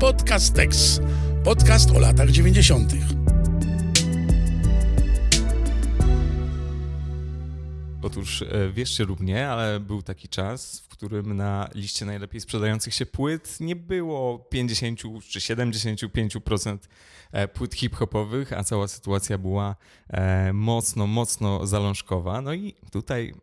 Podcast Tex. Podcast o latach 90. Otóż e, wierzcie lub nie, ale był taki czas, w którym na liście najlepiej sprzedających się płyt nie było 50 czy 75% e, płyt hip-hopowych, a cała sytuacja była e, mocno, mocno zalążkowa. No i tutaj,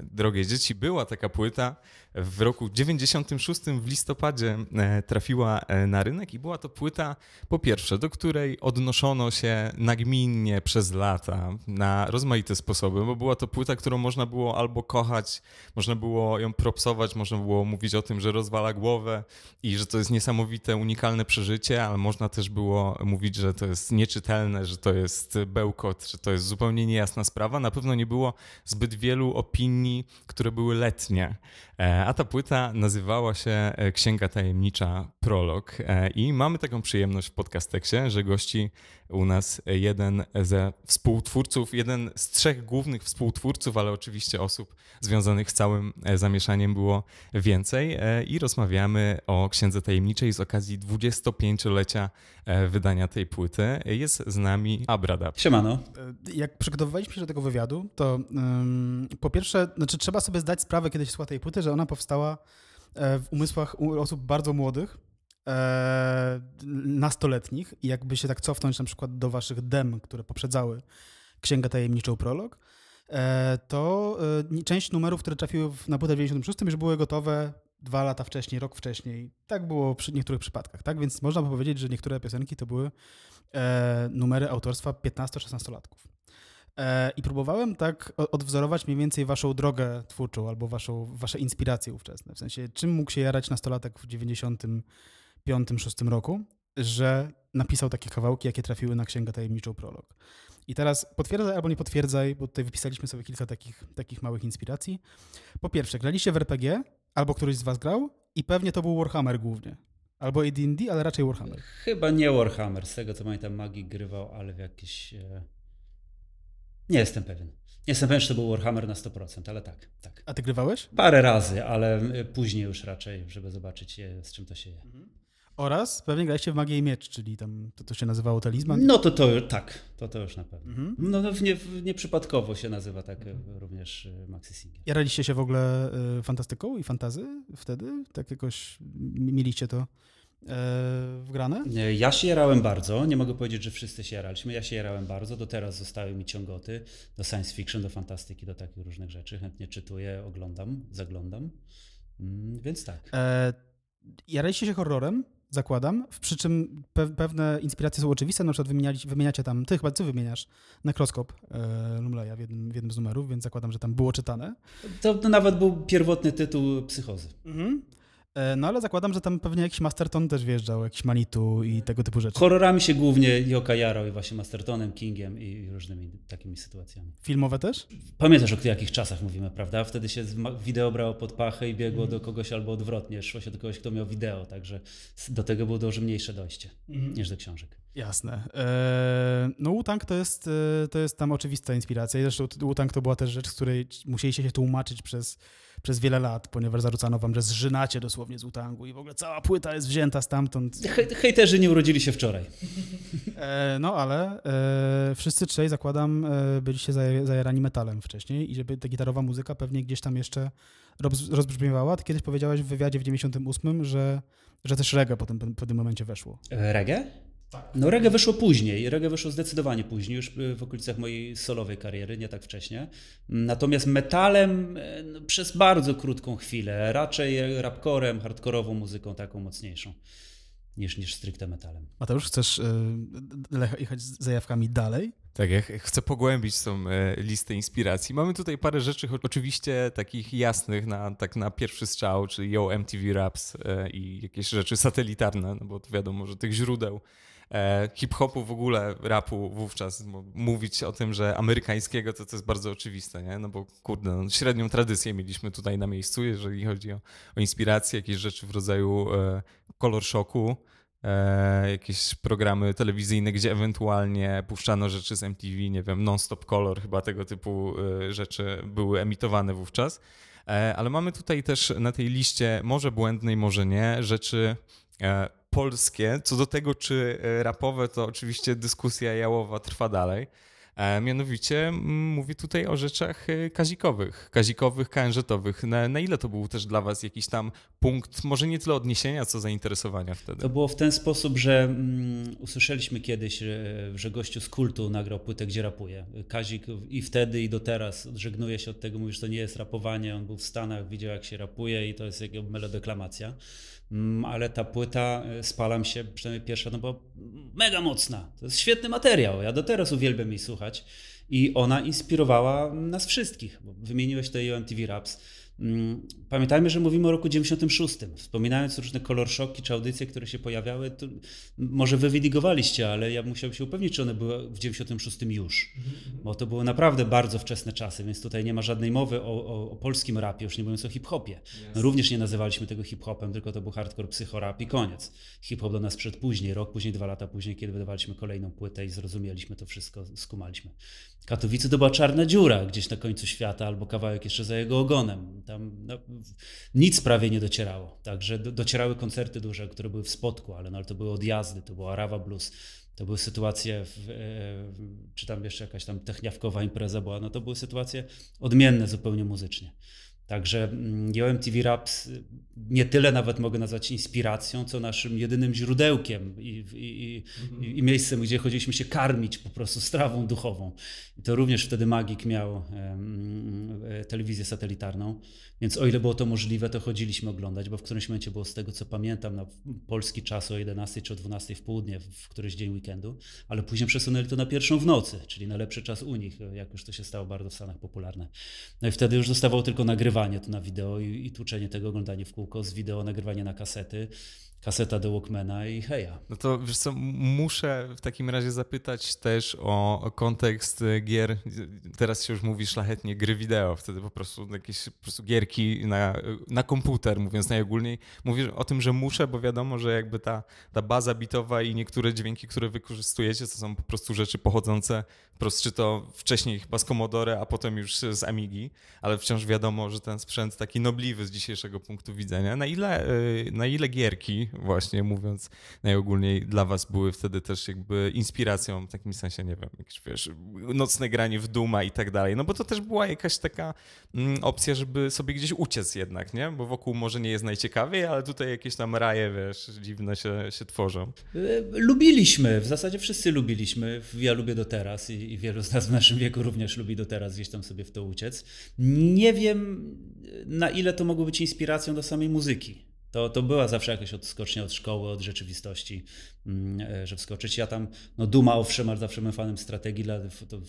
drogie dzieci, była taka płyta, w roku 96 w listopadzie e, trafiła e, na rynek i była to płyta, po pierwsze, do której odnoszono się nagminnie przez lata na rozmaite sposoby, bo była to płyta, którą można było albo kochać, można było ją propsować, można było mówić o tym, że rozwala głowę i że to jest niesamowite, unikalne przeżycie, ale można też było mówić, że to jest nieczytelne, że to jest bełkot, że to jest zupełnie niejasna sprawa. Na pewno nie było zbyt wielu opinii, które były letnie E, a ta płyta nazywała się e, Księga Tajemnicza Prolog e, i mamy taką przyjemność w podcasteksie, że gości u nas jeden ze współtwórców, jeden z trzech głównych współtwórców, ale oczywiście osób związanych z całym e, zamieszaniem było więcej. E, I rozmawiamy o Księdze Tajemniczej z okazji 25-lecia e, wydania tej płyty. Jest z nami Abrada. Siemano. Jak przygotowywaliśmy się do tego wywiadu, to um, po pierwsze, znaczy trzeba sobie zdać sprawę, kiedy się słucha tej płyty, że ona powstała w umysłach osób bardzo młodych, E, nastoletnich i jakby się tak cofnąć na przykład do waszych dem, które poprzedzały Księgę Tajemniczą Prolog, e, to e, część numerów, które trafiły na płytę w 96 już były gotowe dwa lata wcześniej, rok wcześniej. Tak było przy niektórych przypadkach, tak? Więc można by powiedzieć, że niektóre piosenki to były numery autorstwa 15-16-latków. I próbowałem tak odwzorować mniej więcej waszą drogę twórczą albo waszą, wasze inspiracje ówczesne. W sensie, czym mógł się jarać nastolatek w 96 2005-2006 roku, że napisał takie kawałki, jakie trafiły na Księgę Tajemniczą Prolog. I teraz potwierdzaj albo nie potwierdzaj, bo tutaj wypisaliśmy sobie kilka takich, takich małych inspiracji. Po pierwsze, graliście w RPG, albo któryś z was grał i pewnie to był Warhammer głównie. Albo AD&D, ale raczej Warhammer. Chyba nie Warhammer, z tego co pamiętam Magi grywał, ale w jakiś, e, Nie jestem pewien. Nie jestem pewien, czy to był Warhammer na 100%, ale tak, tak. A ty grywałeś? Parę razy, ale e, później już raczej, żeby zobaczyć, e, z czym to się je. Mhm. Oraz pewnie graliście w Magię i Miecz, czyli tam to, to się nazywało talizman? No to, to tak, to, to już na pewno. Mhm. No to no nie, nieprzypadkowo się nazywa tak mhm. również e, Maxi Singer. Jaraliście się w ogóle e, fantastyką i fantazy wtedy? Tak jakoś mieliście to wgrane? Ja się jarałem bardzo, nie mogę powiedzieć, że wszyscy się jaraliśmy, ja się jarałem bardzo, do teraz zostały mi ciągoty do science fiction, do fantastyki, do takich różnych rzeczy, chętnie czytuję, oglądam, zaglądam, mm, więc tak. E, jaraliście się horrorem? zakładam, przy czym pe pewne inspiracje są oczywiste, na przykład wymieniacie tam, ty chyba, co wymieniasz? Nekroskop e, Lumleya w jednym, w jednym, z numerów, więc zakładam, że tam było czytane. To, to nawet był pierwotny tytuł Psychozy. Mhm. E, no ale zakładam, że tam pewnie jakiś Masterton też wjeżdżał, jakiś Manitu i tego typu rzeczy. Horrorami się głównie Joka jarał i właśnie Mastertonem, Kingiem i różnymi takimi sytuacjami. Filmowe też? Pamiętasz o jakich czasach mówimy, prawda? Wtedy się wideo brało pod pachę i biegło mm. do kogoś albo odwrotnie, szło się do kogoś, kto miał wideo, także do tego było dużo mniejsze dojście mm. niż do książek. Jasne. E, no Utank to jest, e, to jest tam oczywista inspiracja i zresztą Utank to była też rzecz, z której musieliście się tłumaczyć przez przez wiele lat, ponieważ zarzucano wam, że zżynacie dosłownie z utangu i w ogóle cała płyta jest wzięta stamtąd. Hej, hejterzy nie urodzili się wczoraj. E, no ale e, wszyscy trzej, zakładam, e, byliście zajarani metalem wcześniej i żeby ta gitarowa muzyka pewnie gdzieś tam jeszcze rozbrzmiewała. Ty kiedyś powiedziałeś w wywiadzie w 98, że, że też reggae po tym, po tym momencie weszło. E, reggae? Tak. No reggae wyszło później, reggae wyszło zdecydowanie później, już y, w okolicach mojej solowej kariery, nie tak wcześnie. Natomiast metalem e, no, przez bardzo krótką chwilę, raczej rapcorem, hardkorową muzyką taką mocniejszą niż, niż stricte metalem. A to już chcesz y, jechać z zajawkami dalej? Tak, ja chcę pogłębić tą e, listę inspiracji. Mamy tutaj parę rzeczy, oczywiście takich jasnych na, tak na pierwszy strzał, czyli Yo MTV Raps i jakieś rzeczy satelitarne, no bo wiadomo, że tych źródeł E, hip-hopu w ogóle, rapu wówczas mówić o tym, że amerykańskiego, to to jest bardzo oczywiste, nie? No bo kurde, no, średnią tradycję mieliśmy tutaj na miejscu, jeżeli chodzi o, o inspiracje, jakieś rzeczy w rodzaju e, kolor szoku, e, jakieś programy telewizyjne, gdzie ewentualnie puszczano rzeczy z MTV, nie wiem, non-stop color, chyba tego typu e, rzeczy były emitowane wówczas. E, ale mamy tutaj też na tej liście, może błędnej, może nie, rzeczy e, polskie. Co do tego, czy e, rapowe, to oczywiście dyskusja jałowa trwa dalej. E, mianowicie mówi tutaj o rzeczach e, kazikowych, kazikowych, KNZ-owych. Na, na, ile to był też dla Was jakiś tam punkt, może nie tyle odniesienia, co zainteresowania wtedy? To było w ten sposób, że mm, usłyszeliśmy kiedyś, że gościu z kultu nagrał płytę, gdzie rapuje. Kazik i wtedy, i do teraz żegnuje się od tego, mówi, że to nie jest rapowanie, on był w Stanach, widział jak się rapuje i to jest jego melodeklamacja. Mm, ale ta płyta, y, spalam się, przynajmniej pierwsza, no bo mega mocna. To jest świetny materiał. Ja do teraz uwielbiam jej słuchać. I ona inspirowała nas wszystkich. Wymieniłeś tutaj MTV Raps. Mm, pamiętajmy, że mówimy o roku 96. Wspominając różne kolorszoki czy audycje, które się pojawiały, to może wywidigowaliście, ale ja musiałbym się upewnić, czy one były w 96 już, mhm. bo to były naprawdę bardzo wczesne czasy, więc tutaj nie ma żadnej mowy o, o, o polskim rapie, już nie mówiąc o hip-hopie. No, również nie nazywaliśmy tego hip-hopem, tylko to był hardcore psychorap i koniec. Hip-hop do nas przed później, rok później, dwa lata później, kiedy wydawaliśmy kolejną płytę i zrozumieliśmy to wszystko, skumaliśmy. Katowice to była czarna dziura gdzieś na końcu świata, albo kawałek jeszcze za jego ogonem. Tam no, nic prawie nie docierało. Także do, docierały koncerty duże, które były w spotku, ale, no, ale to były odjazdy, to była Rawa Blues, to były sytuacje, e, w, czy tam jeszcze jakaś tam techniawkowa impreza była, no to były sytuacje odmienne zupełnie muzycznie. Także JMTV mm, Rap y, nie tyle nawet mogę nazwać inspiracją, co naszym jedynym źródełkiem i, i, mhm. i, miejscem, gdzie chodziliśmy się karmić po prostu strawą duchową. I to również wtedy Magik miał um, telewizję satelitarną, więc o ile było to możliwe, to chodziliśmy oglądać, bo w którymś momencie było z tego, co pamiętam, na polski czas o 11 czy o 12 w południe, w któryś dzień weekendu, ale później przesunęli to na pierwszą w nocy, czyli na lepszy czas u nich, jak już to się stało bardzo w Stanach popularne. No i wtedy już zostawało tylko nagrywać nagrywanie to na wideo i, i tłuczenie tego, oglądanie w kółko, z wideo nagrywanie na kasety, kaseta do Walkmana i heja. No to wiesz co, muszę w takim razie zapytać też o kontekst e, gier, teraz się już mówi szlachetnie gry wideo, wtedy po prostu jakieś po prostu gierki na, na komputer, mówiąc najogólniej. Mówisz o tym, że muszę, bo wiadomo, że jakby ta, ta baza bitowa i niektóre dźwięki, które wykorzystujecie, to są po prostu rzeczy pochodzące, po prostu czy to wcześniej chyba z Commodore, a potem już z Amigi, ale wciąż wiadomo, że ten sprzęt taki nobliwy z dzisiejszego punktu widzenia. Na ile, e, na ile gierki właśnie mówiąc najogólniej, dla was były wtedy też jakby inspiracją, w takim sensie, nie wiem, jakieś, wiesz, nocne granie w duma i tak dalej, no bo to też była jakaś taka mm, opcja, żeby sobie gdzieś uciec jednak, nie? Bo wokół może nie jest najciekawiej, ale tutaj jakieś tam raje, wiesz, dziwne się, się tworzą. E, lubiliśmy, w zasadzie wszyscy lubiliśmy, ja lubię do teraz i, i wielu z nas w naszym wieku również lubi do teraz gdzieś tam sobie w to uciec. Nie wiem, na ile to mogło być inspiracją do samej muzyki to, to była zawsze jakaś odskocznia od szkoły, od rzeczywistości, mm, e, że wskoczyć. Ja tam, no duma owszem, ale zawsze byłem fanem strategii, dla, to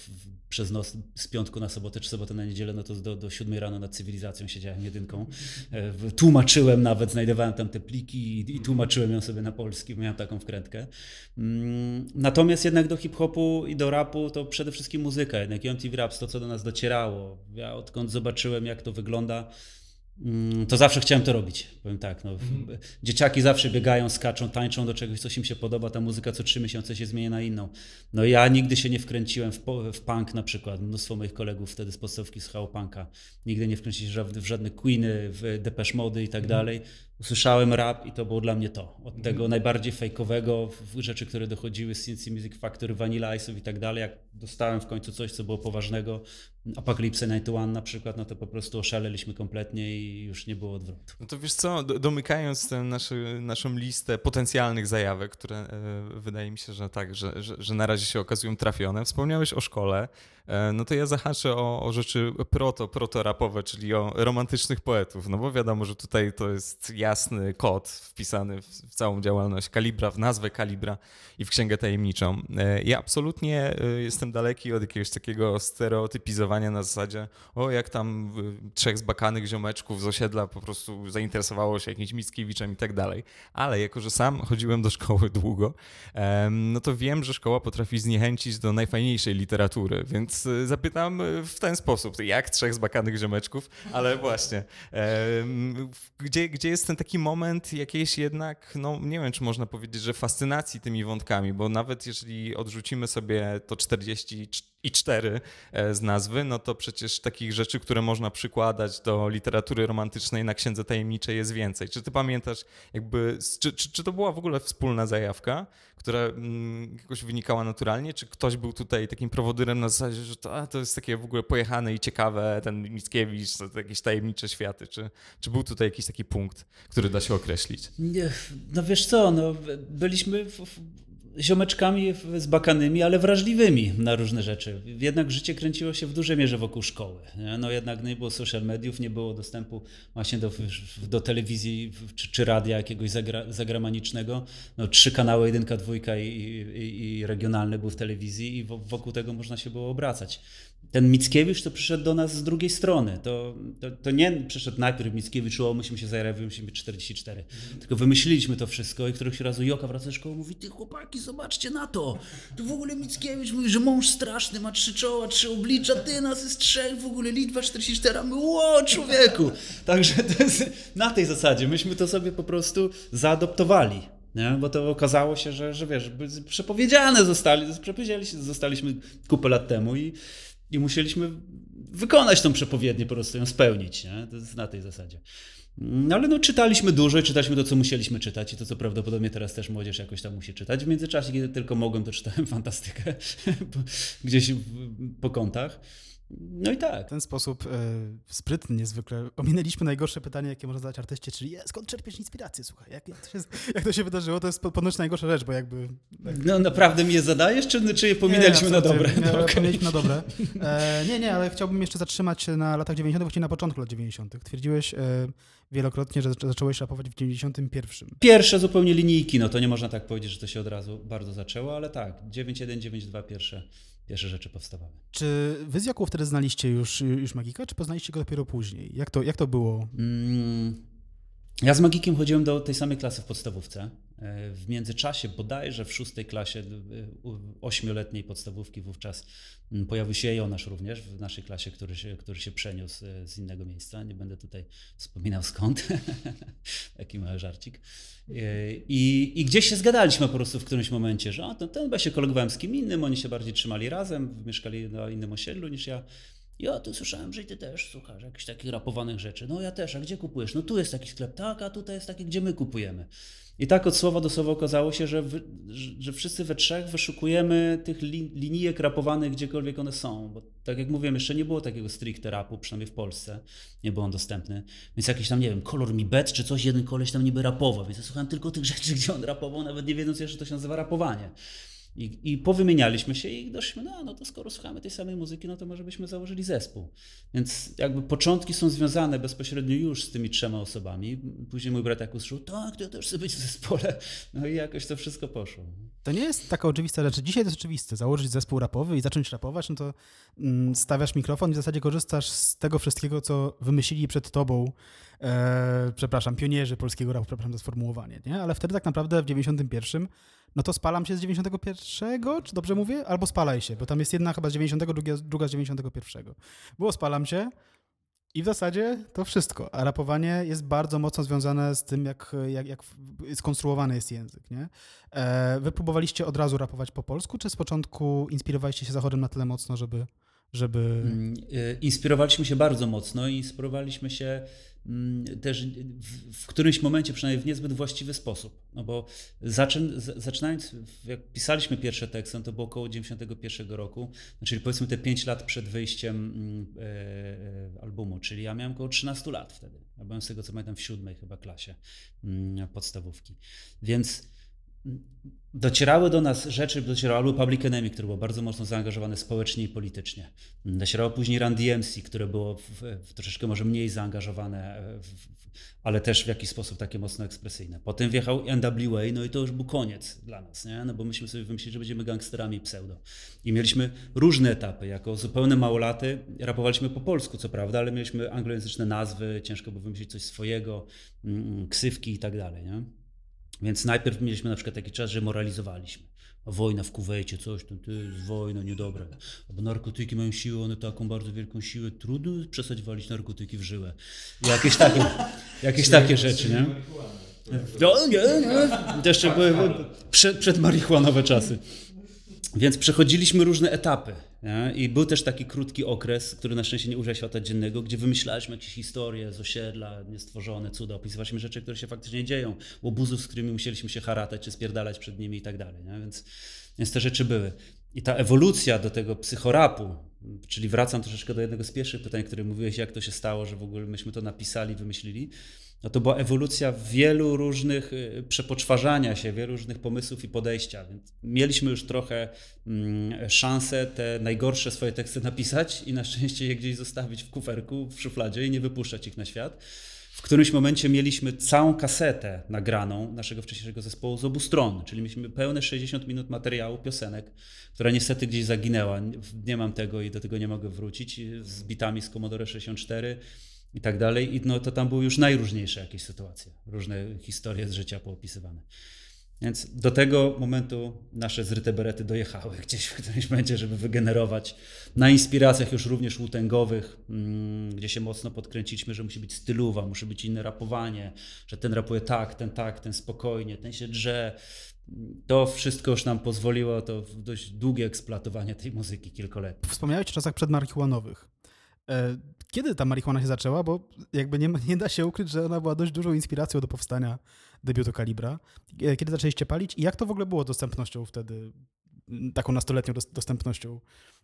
przez noc z piątku na sobotę czy sobotę na niedzielę, no to do, do siódmej rano nad cywilizacją siedziałem jedynką. E, tłumaczyłem nawet, znajdowałem tam te pliki i, i tłumaczyłem ją sobie na polski, miałem taką wkrętkę. Mm, natomiast jednak do hip-hopu i do rapu to przede wszystkim muzyka, jednak MTV Raps, to co do nas docierało. Ja odkąd zobaczyłem jak to wygląda, Mm, to zawsze chciałem to robić. Powiem tak, no, mhm. dzieciaki zawsze biegają, skaczą, tańczą do czegoś, co im się podoba, ta muzyka co trzy miesiące się zmienia na inną. No ja nigdy się nie wkręciłem w, w punk na przykład. Mnóstwo moich kolegów wtedy z podstawki słuchało punka. Nigdy nie wkręciłem się w żadne, Queeny, w Depeche Mody i tak mhm. dalej usłyszałem rap i to było dla mnie to. Od tego najbardziej fejkowego, rzeczy, które dochodziły z CNC Music Factory, Vanilla Ice'ów i tak dalej, jak dostałem w końcu coś, co było poważnego, Apocalypse 91 na przykład, no to po prostu oszaleliśmy kompletnie i już nie było odwrotu. No to wiesz co, domykając tę naszy, naszą listę potencjalnych zajawek, które e, wydaje mi się, że tak, że, że, że na razie się okazują trafione, wspomniałeś o szkole, E, no to ja zahaczę o, o rzeczy proto, proto-rapowe, czyli o romantycznych poetów, no bo wiadomo, że tutaj to jest jasny kod wpisany w, w całą działalność Kalibra, w nazwę Kalibra i w Księgę Tajemniczą. E, ja absolutnie e, jestem daleki od jakiegoś takiego stereotypizowania na zasadzie, o jak tam trzech zbakanych ziomeczków z osiedla po prostu zainteresowało się jakimś Mickiewiczem i tak dalej. Ale jako, że sam chodziłem do szkoły długo, no to wiem, że szkoła potrafi zniechęcić do najfajniejszej literatury, więc Y, zapytam y, w ten sposób, jak trzech zbakanych ziomeczków, ale właśnie. Gdzie, gdzie jest ten taki moment jakiejś jednak, no nie wiem, czy można powiedzieć, że fascynacji tymi wątkami, bo nawet jeżeli odrzucimy sobie to 44 e, z nazwy, no to przecież takich rzeczy, które można przykładać do literatury romantycznej na Księdze Tajemniczej jest więcej. Czy ty pamiętasz, jakby, czy, czy, czy to była w ogóle wspólna zajawka, która mm, jakoś wynikała naturalnie? Czy ktoś był tutaj takim prowodyrem na zasadzie, że to, to jest takie w ogóle pojechane i ciekawe, ten Mickiewicz, to, to jakieś tajemnicze światy? Czy, czy był tutaj jakiś taki punkt, który da się określić? Nie, no wiesz co, no, byliśmy w, w ziomeczkami z bakanymi, ale wrażliwymi na różne rzeczy. Jednak życie kręciło się w dużej mierze wokół szkoły. No jednak nie no było social mediów, nie było dostępu właśnie do, do telewizji czy, czy radia jakiegoś zagra, zagramanicznego. No, trzy kanały, jedynka, dwójka i, i, i regionalny był w telewizji i wokół tego można się było obracać ten Mickiewicz to przyszedł do nas z drugiej strony. To, to, to nie przyszedł najpierw Mickiewicz, o musimy się zajęli, musimy być 44. Mhm. Tylko wymyśliliśmy to wszystko i któregoś razu Joka wraca do szkoły mówi, ty chłopaki, zobaczcie na to. To w ogóle Mickiewicz mówi, że mąż straszny ma trzy czoła, trzy oblicza, ty nas jest trzech, w ogóle liczba 44, a my ło, człowieku. Także to jest na tej zasadzie. Myśmy to sobie po prostu zaadoptowali. Nie? Bo to okazało się, że, że wiesz, przepowiedziane zostali, się, zostaliśmy kupę lat temu i i musieliśmy wykonać tą przepowiednię, po prostu ją spełnić. Nie? To jest na tej zasadzie. No ale no, czytaliśmy dużo i czytaliśmy to, co musieliśmy czytać i to, co prawdopodobnie teraz też młodzież jakoś tam musi czytać. W międzyczasie, kiedy tylko mogłem, to czytałem fantastykę gdzieś po kątach. No i tak. W ten sposób y, sprytny niezwykle ominęliśmy najgorsze pytanie, jakie można zadać artyście, czyli je, skąd czerpiesz inspirację, słuchaj, jak, jak, to się, jak, to się, wydarzyło, to jest ponoć najgorsza rzecz, bo jakby... Tak. No naprawdę mnie zadajesz, czy, no, czy je no, pominęliśmy na dobre? Pominęliśmy na dobre. nie, nie, ale chciałbym jeszcze zatrzymać się na latach 90., właściwie na początku lat 90. Twierdziłeś e, wielokrotnie, że zacząłeś rapować w 91. Pierwsze zupełnie linijki, no to nie można tak powiedzieć, że to się od razu bardzo zaczęło, ale tak, 92 pierwsze pierwsze rzeczy powstawały. Czy wy z Jaką wtedy znaliście już, już Magika, czy poznaliście go dopiero później? Jak to, jak to było? Mm, ja z Magikiem chodziłem do tej samej klasy w podstawówce. E, w międzyczasie, bodajże w szóstej klasie e, ośmioletniej podstawówki wówczas mm, pojawił się Jonasz również w naszej klasie, który się, który się przeniósł e, z innego miejsca. Nie będę tutaj wspominał skąd. Taki mały żarcik. I, I gdzieś się zgadaliśmy po prostu w którymś momencie, że ten, ten ja się kolegowałem z kim innym, oni się bardziej trzymali razem, mieszkali na innym osiedlu niż ja. Ja tu słyszałem, że ty też słuchasz jakichś takich rapowanych rzeczy. No ja też, a gdzie kupujesz? No tu jest taki sklep, tak, a tutaj jest taki, gdzie my kupujemy. I tak od słowa do słowa okazało się, że, wy, że wszyscy we trzech wyszukujemy tych linijek rapowanych gdziekolwiek one są, bo tak jak mówiłem, jeszcze nie było takiego stricte rapu, przynajmniej w Polsce, nie był on dostępny, więc jakiś tam, nie wiem, kolor mi bet czy coś, jeden koleś tam niby rapował, więc ja słuchałem tylko tych rzeczy, gdzie on rapował, nawet nie wiedząc jeszcze, że to się nazywa rapowanie. I, I powymienialiśmy się i doszliśmy, no, no to skoro słuchamy tej samej muzyki, no to może byśmy założyli zespół. Więc jakby początki są związane bezpośrednio już z tymi trzema osobami. Później mój brat jak usłyszał, tak, to też chcę być w zespole. No i jakoś to wszystko poszło. To nie jest taka oczywista rzecz. Dzisiaj to jest oczywiste. Założyć zespół rapowy i zacząć rapować, no to mm, stawiasz mikrofon i w zasadzie korzystasz z tego wszystkiego, co wymyślili przed tobą, e, przepraszam, pionierzy polskiego rapu, przepraszam za sformułowanie, nie? Ale wtedy tak naprawdę w 91 no to spalam się z 91, czy dobrze mówię? Albo spalaj się, bo tam jest jedna chyba z 90, druga z 91. Było spalam się i w zasadzie to wszystko. A rapowanie jest bardzo mocno związane z tym, jak, jak, jak skonstruowany jest język. Nie? E, wy próbowaliście od razu rapować po polsku, czy z początku inspirowaliście się zachodem na tyle mocno, żeby żeby. Mm, e, inspirowaliśmy się bardzo mocno i inspirowaliśmy się Mm, też w, w, którymś momencie, przynajmniej w niezbyt właściwy sposób. No bo zaczyn, zaczynając, jak pisaliśmy pierwsze teksty, no to było około 91 roku, czyli powiedzmy te 5 lat przed wyjściem mm, e, e, albumu, czyli ja miałem około 13 lat wtedy. Ja byłem z tego co pamiętam w siódmej chyba klasie mm, podstawówki. Więc docierały do nas rzeczy, albo Public Enemy, które było bardzo mocno zaangażowane społecznie i politycznie. Docierało później Run DMC, które było w, w troszeczkę może mniej zaangażowane, e, w, ale też w jakiś sposób takie mocno ekspresyjne. Potem wjechał NWA, no i to już był koniec dla nas, nie? No bo myśmy sobie wymyślili, że będziemy gangsterami pseudo. I mieliśmy różne etapy. Jako zupełne małolaty rapowaliśmy po polsku, co prawda, ale mieliśmy anglojęzyczne nazwy, ciężko było wymyślić coś swojego, mm, mm, ksywki i tak dalej, nie? Więc najpierw mieliśmy na przykład taki czas, że moralizowaliśmy. Wojna w Kuwejcie, coś tam, to jest wojna niedobra. Bo narkotyki mają siłę, one taką bardzo wielką siłę, trudno przestać walić narkotyki w żyłę. jakieś takie, jakieś takie rzeczy, nie? No, nie, nie. To jeszcze były przed, przedmarihuanowe czasy. Więc przechodziliśmy różne etapy. Nie? I był też taki krótki okres, który na szczęście nie użył świata dziennego, gdzie wymyślaliśmy jakieś historie z osiedla, niestworzone cuda, opisywaliśmy rzeczy, które się faktycznie dzieją, łobuzów, z którymi musieliśmy się haratać czy spierdalać przed nimi i tak dalej. Więc, więc te rzeczy były. I ta ewolucja do tego psychorapu, czyli wracam troszeczkę do jednego z pierwszych pytań, które mówiłeś, jak to się stało, że w ogóle myśmy to napisali, wymyślili, no to była ewolucja wielu różnych y, przepoczwarzania się, wielu różnych pomysłów i podejścia. Więc mieliśmy już trochę mm, szansę te najgorsze swoje teksty napisać i na szczęście je gdzieś zostawić w kuferku, w szufladzie i nie wypuszczać ich na świat. W którymś momencie mieliśmy całą kasetę nagraną naszego wcześniejszego zespołu z obu stron, czyli mieliśmy pełne 60 minut materiału piosenek, która niestety gdzieś zaginęła. Nie mam tego i do tego nie mogę wrócić z bitami z Commodore 64 i tak dalej. I no, to tam były już najróżniejsze jakieś sytuacje, różne historie z życia poopisywane. Więc do tego momentu nasze zryte berety dojechały gdzieś w którymś momencie, żeby wygenerować na inspiracjach już również łutęgowych, mm, gdzie się mocno podkręciliśmy, że musi być stylowa, musi być inne rapowanie, że ten rapuje tak, ten tak, ten spokojnie, ten się drze. To wszystko już nam pozwoliło to dość długie eksploatowanie tej muzyki, kilkoletnie. Wspomniałeś o czasach przedmarihuanowych. E, kiedy ta marihuana się zaczęła, bo jakby nie, nie, da się ukryć, że ona była dość dużą inspiracją do powstania debiutu Kalibra. E, kiedy zaczęliście palić i jak to w ogóle było dostępnością wtedy, taką nastoletnią dostępnością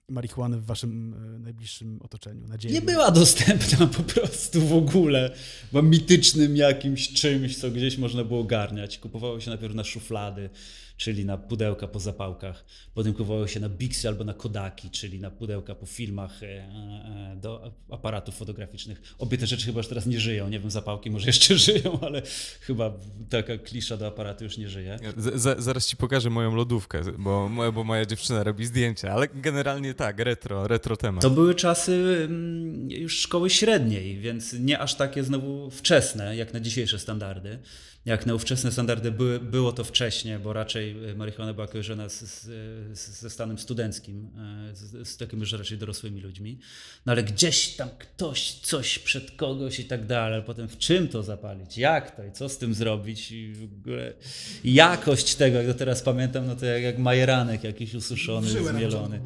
marihuany w waszym e, najbliższym otoczeniu? Nadzieję. Nie była dostępna po prostu w ogóle. w mitycznym jakimś czymś, co gdzieś można było garniać. Kupowało się najpierw na szuflady, czyli na pudełka po zapałkach. Potem kupowało się na Bixy albo na Kodaki, czyli na pudełka po filmach e, e, do aparatów fotograficznych. Obie te rzeczy chyba już teraz nie żyją. Nie wiem, zapałki może jeszcze żyją, ale chyba taka klisza do aparatu już nie żyje. Z zaraz ci pokażę moją lodówkę, bo, bo moja dziewczyna robi zdjęcia, ale generalnie tak, retro, retro temat. To były czasy mm, już szkoły średniej, więc nie aż takie znowu wczesne, jak na dzisiejsze standardy. Jak na ówczesne standardy były, było to wcześniej, bo raczej e, marihuana była kojarzona z, z, ze stanem studenckim, e, z, z takimi już raczej dorosłymi ludźmi. No ale gdzieś tam ktoś, coś przed kogoś i tak dalej, ale potem w czym to zapalić, jak to i co z tym zrobić i w ogóle jakość tego, jak to teraz pamiętam, no to jak, jak majeranek jakiś ususzony, zmielony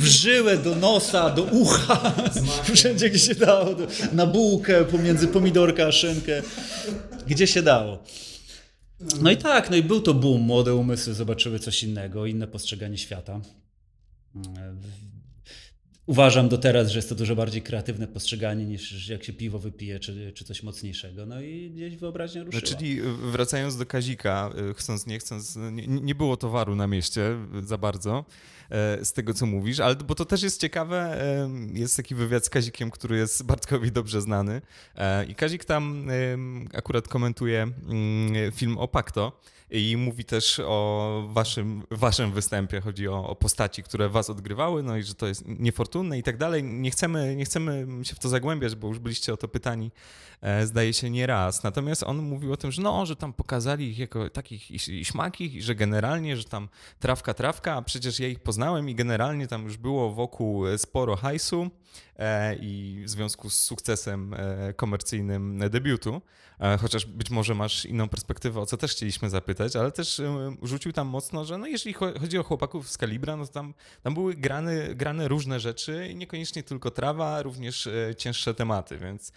w żyłę, do nosa, do ucha, wszędzie gdzie się dało, na bułkę, pomiędzy pomidorka a szynkę, gdzie się dało. No i tak, no i był to boom, młode umysły zobaczyły coś innego, inne postrzeganie świata. Uważam do teraz, że jest to dużo bardziej kreatywne postrzeganie niż jak się piwo wypije czy, czy coś mocniejszego. No i gdzieś wyobraźnia ruszyła. Czyli e, wracając do Kazika, e, chcąc nie chcąc, nie, nie było towaru na mieście za bardzo. E, z tego, co mówisz, ale bo to też jest ciekawe, e, jest taki wywiad z Kazikiem, który jest Bartkowi dobrze znany e, i Kazik tam akurat komentuje mm, film o Pacto i mówi też o waszym, waszym występie, chodzi o, o postaci, które was odgrywały, no i że to jest niefortunne i tak dalej. Nie chcemy, nie chcemy się w to zagłębiać, bo już byliście o to pytani E, zdaje się nie raz. Natomiast on mówił o tym, że no, że tam pokazali ich jako takich i śmakich i że generalnie, że tam trawka, trawka, a przecież ja ich poznałem i generalnie tam już było wokół e, sporo hajsu e, i w związku z sukcesem komercyjnym debiutu, chociaż być może masz inną perspektywę, o co też chcieliśmy zapytać, ale też rzucił tam mocno, że no jeżeli chodzi o chłopaków z Kalibra, no to tam, tam były grane, grane różne rzeczy i niekoniecznie tylko trawa, również cięższe tematy, więc...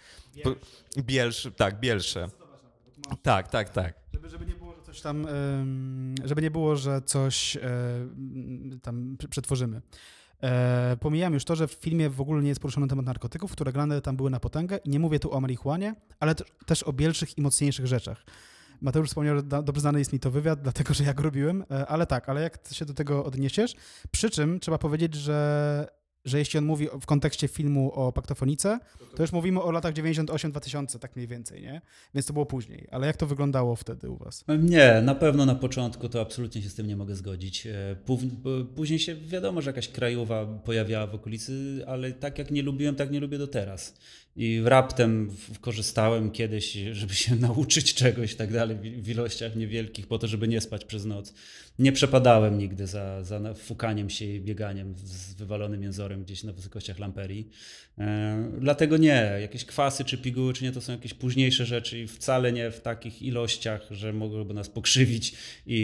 Bielsze, tak, bielsze. Tak, tak, tak. Żeby, żeby nie było, że coś tam, żeby nie było, że coś e, tam przetworzymy. E, pomijam już to, że w filmie w ogóle nie jest poruszony temat narkotyków, które grane tam były na potęgę i nie mówię tu o marihuanie, ale też o bielszych i mocniejszych rzeczach. Mateusz wspomniał, że dobrze znany jest mi to wywiad, dlatego że ja go robiłem, e, ale tak, ale jak się do tego odniesiesz? Przy czym trzeba powiedzieć, że że jeśli on mówi w kontekście filmu o paktofonice, to już mówimy o latach 98-2000, tak mniej więcej, nie? Więc to było później. Ale jak to wyglądało wtedy u was? Nie, na pewno na początku to absolutnie się z tym nie mogę zgodzić. E, później się wiadomo, że jakaś krajowa pojawiała w okolicy, ale tak jak nie lubiłem, tak nie lubię do teraz. I raptem korzystałem kiedyś, żeby się nauczyć czegoś i tak dalej, w ilościach niewielkich, po to, żeby nie spać przez noc. Nie przepadałem nigdy za, za fukaniem się i bieganiem z wywalonym jęzorem gdzieś na wysokościach lamperii. E, dlatego nie, jakieś kwasy czy piguły czy nie to są jakieś późniejsze rzeczy i wcale nie w takich ilościach, że mogłyby nas pokrzywić i,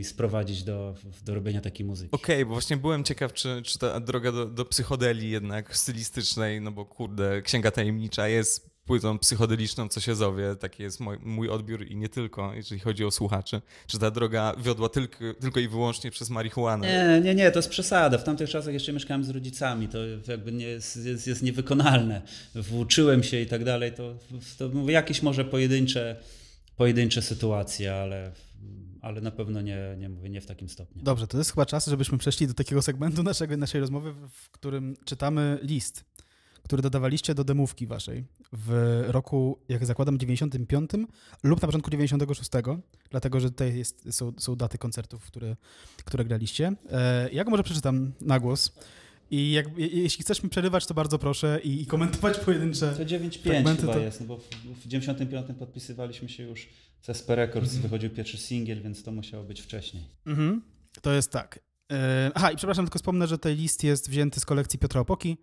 i sprowadzić do, do robienia takiej muzyki. Okej, okay, bo właśnie byłem ciekaw, czy, czy ta droga do, do psychodeli jednak stylistycznej, no bo kurde, Księga Tajemnicza jest płytą psychodeliczną, co się zowie. Taki jest mój, mój odbiór i nie tylko, jeżeli chodzi o słuchaczy. Czy ta droga wiodła tylko, tylko i wyłącznie przez marihuanę? Nie, nie, nie, to jest przesada. W tamtych czasach jeszcze mieszkałem z rodzicami, to jakby nie jest, jest, jest niewykonalne. Włóczyłem się i tak dalej, to, to jakieś może pojedyncze, pojedyncze sytuacje, ale ale na pewno nie, nie mówię, nie w takim stopniu. Dobrze, to jest chyba czas, żebyśmy przeszli do takiego segmentu naszego, naszej rozmowy, w którym czytamy list który dodawaliście do demówki waszej w roku, jak zakładam, 95 lub na początku 96, dlatego że tutaj jest, są, są daty koncertów, które, które graliście. E, ja go może przeczytam na głos. I jak, jeśli chcesz mi przerywać, to bardzo proszę i, i komentować pojedyncze. To 9.5 chyba to... jest, no bo w, w 95 podpisywaliśmy się już z SP Records, mm -hmm. wychodził pierwszy singiel, więc to musiało być wcześniej. Mhm. to jest tak. E, aha, i przepraszam, tylko wspomnę, że ten list jest wzięty z kolekcji Piotra Opoki,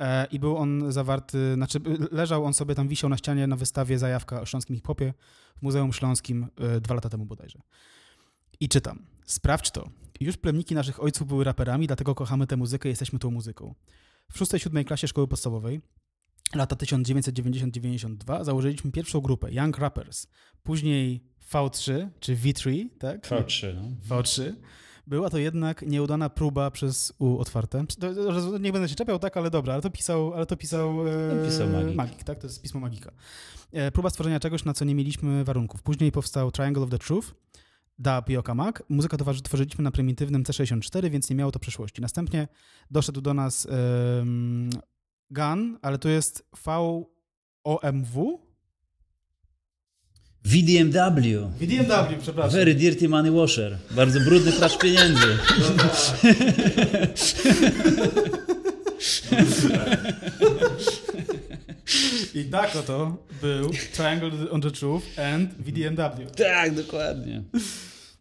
E, i był on zawarty, znaczy leżał on sobie tam, wisiał na ścianie na wystawie Zajawka o śląskim hip-hopie w Muzeum Śląskim e, dwa lata temu bodajże. I czytam. Sprawdź to. Już plemniki naszych ojców były raperami, dlatego kochamy tę muzykę i jesteśmy tą muzyką. W 6-7 klasie szkoły podstawowej lata 1990-92 założyliśmy pierwszą grupę Young Rappers. Później V3 czy V3, tak? V3, no. V3. Była to jednak nieudana próba przez U otwarte. Nie będę się czepiał, tak, ale dobra, ale to pisał, ale to pisał, e, pisał magik. magik. tak? To jest pismo magika. E, próba stworzenia czegoś, na co nie mieliśmy warunków. Później powstał Triangle of the Truth. Da Pioka Mac. Muzykę tworzyliśmy na prymitywnym C64, więc nie miało to przeszłości. Następnie doszedł do nas e, Gun, ale to jest VOMW, VDMW. VDMW, przepraszam. Very Dirty Money Washer. Bardzo brudny pracz pieniędzy. I tak oto był Triangle on the Truth and VDMW. Tak, dokładnie.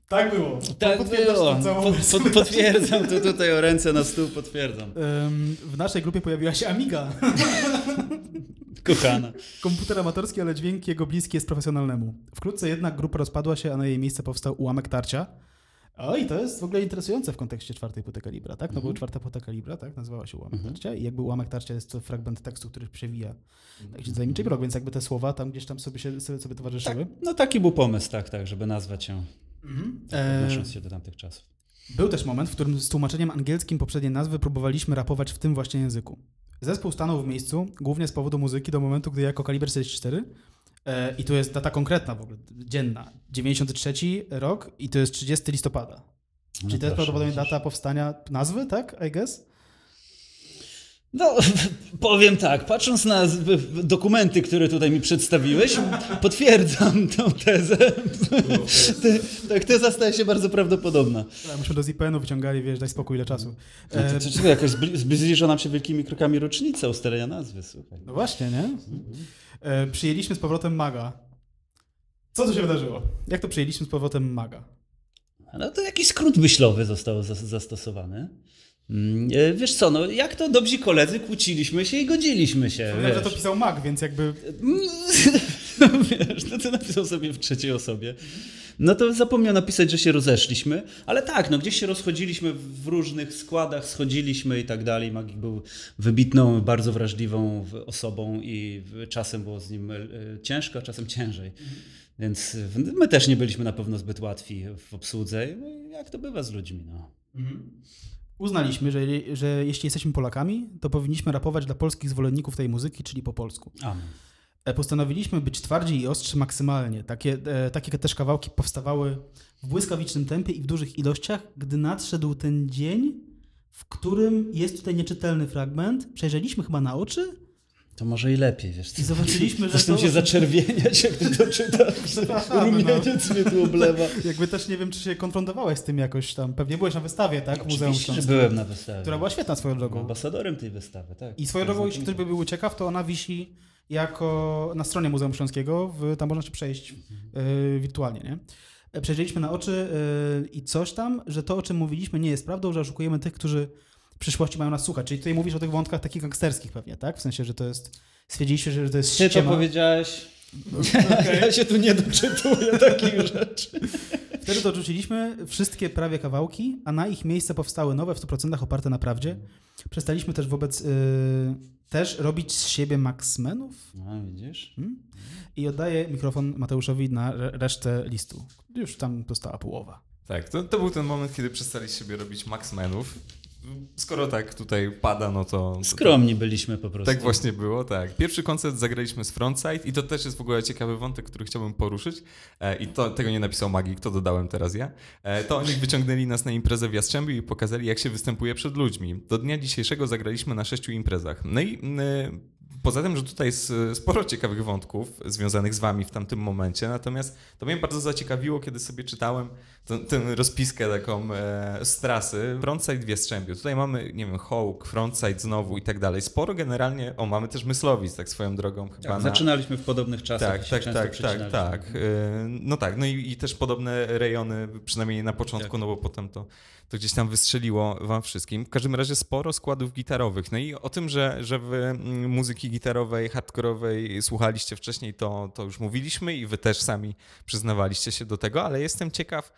Tak było. Tak było. Pod, pod, potwierdzam to tutaj o ręce na stół, potwierdzam. w naszej grupie pojawiła się Amiga. Kochana. Komputer amatorski, ale dźwięk jego bliski jest profesjonalnemu. Wkrótce jednak grupa rozpadła się, a na jej miejsce powstał ułamek tarcia. O, i to jest w ogóle interesujące w kontekście czwartej płyty kalibra, tak? No był bo mhm. czwarta płyta kalibra, tak? Nazywała się ułamek mhm. tarcia i jakby ułamek tarcia jest to fragment tekstu, który przewija mhm. jakiś tajemniczy grok, więc jakby te słowa tam gdzieś tam sobie, się, sobie, sobie towarzyszyły. Tak, no taki był pomysł, tak, tak, żeby nazwać się, mhm. odnosząc e, się do tamtych czasów. Był też moment, w którym z tłumaczeniem angielskim poprzedniej nazwy próbowaliśmy rapować w tym właśnie języku. Zespół stanął w miejscu głównie z powodu muzyki do momentu, gdy jako kaliber 64 e, i tu jest data konkretna w ogóle, dzienna, 93 rok i to jest 30 listopada. No Czyli to jest prawdopodobnie data powstania nazwy, tak? I guess? No, powiem tak, patrząc na dokumenty, które tutaj mi przedstawiłeś, potwierdzam tę tezę. Te, tak, teza staje się bardzo prawdopodobna. Ja, muszę do ZPN-u wyciągali, wiesz, daj spokój, ile czasu. No, to, to, to, jakoś nam się wielkimi krokami rocznica ustalenia nazwy, słuchaj. No właśnie, nie? Mhm. przyjęliśmy z powrotem MAGA. Co tu się wydarzyło? Jak to przyjęliśmy z powrotem MAGA? No to jakiś skrót myślowy został zastosowany. Mm, e, wiesz co, no jak to dobrzy koledzy, kłóciliśmy się i godziliśmy się. Wiem, że to pisał Mac, więc jakby... No wiesz, no to napisał sobie w trzeciej osobie. No to zapomniał napisać, że się rozeszliśmy, ale tak, no gdzieś się rozchodziliśmy w różnych składach, schodziliśmy i tak dalej. Magik był wybitną, bardzo wrażliwą osobą i czasem było z nim e, ciężko, czasem ciężej. Więc my też nie byliśmy na pewno zbyt łatwi w obsłudze, no jak to bywa z ludźmi, no. Mhm uznaliśmy, że, że jeśli jesteśmy Polakami, to powinniśmy rapować dla polskich zwolenników tej muzyki, czyli po polsku. Amen. E, postanowiliśmy być twardzi i ostrzy maksymalnie. Takie, e, takie też kawałki powstawały w błyskawicznym tempie i w dużych ilościach, gdy nadszedł ten dzień, w którym jest tutaj nieczytelny fragment. Przejrzeliśmy chyba na oczy to może i lepiej, wiesz. Co? I zobaczyliśmy, że. Zaczynam to... się zaczerwieniać, jak ty to czytasz. No, no. Rumieniec mnie tu oblewa. Jakby też nie wiem, czy się konfrontowałeś z tym jakoś tam. Pewnie byłeś na wystawie, tak? No, Muzeum Śląskim. byłem na wystawie. Która była świetna swoją drogą. Ambasadorem tej wystawy, tak. I swoją drogą, jeśli ktoś by był ciekaw, to ona wisi jako na stronie Muzeum Śląskiego. W, tam można się przejść mhm. e, wirtualnie, nie? E, przejrzeliśmy na oczy e, i coś tam, że to, o czym mówiliśmy, nie jest prawdą, że oszukujemy tych, którzy w przyszłości mają nas słuchać. Czyli tutaj mówisz o tych wątkach takich gangsterskich pewnie, tak? W sensie, że to jest, stwierdziliście, że to jest Ty ściema. to powiedziałeś. No. Okay. Ja się tu nie doczytuję takich rzeczy. Wtedy to odrzuciliśmy wszystkie prawie kawałki, a na ich miejsce powstały nowe, w 100% oparte na prawdzie. Przestaliśmy też wobec yy, też robić z siebie Maxmenów. A, widzisz. Hmm? I oddaję mikrofon Mateuszowi na resztę listu. Już tam została połowa. Tak, to, to był ten moment, kiedy przestali z siebie robić Maxmenów skoro tak tutaj pada, no to... Skromni byliśmy po prostu. Tak właśnie było, tak. Pierwszy koncert zagraliśmy z Frontside i to też jest w ogóle ciekawy wątek, który chciałbym poruszyć e, i to, tego nie napisał Magik, to dodałem teraz ja. E, to oni wyciągnęli nas na imprezę w Jastrzębiu i pokazali, jak się występuje przed ludźmi. Do dnia dzisiejszego zagraliśmy na sześciu imprezach. No i... E, poza tym, że tutaj jest sporo ciekawych wątków związanych z wami w tamtym momencie, natomiast to mnie bardzo zaciekawiło, kiedy sobie czytałem tę rozpiskę taką e, z trasy. Frontside dwie Jastrzębiu. Tutaj mamy, nie wiem, Hawk, Frontside znowu i tak dalej. Sporo generalnie, o, mamy też Myslowic, tak swoją drogą chyba. Tak, na... Zaczynaliśmy w podobnych czasach. Tak, tak, tak, tak, tak. No tak, no i, i, też podobne rejony, przynajmniej na początku, tak. no bo potem to to gdzieś tam wystrzeliło wam wszystkim. W każdym razie sporo składów gitarowych. No i o tym, że, że wy mm, muzyki gitarowej, hardkorowej słuchaliście wcześniej, to, to już mówiliśmy i wy też sami przyznawaliście się do tego, ale jestem ciekaw,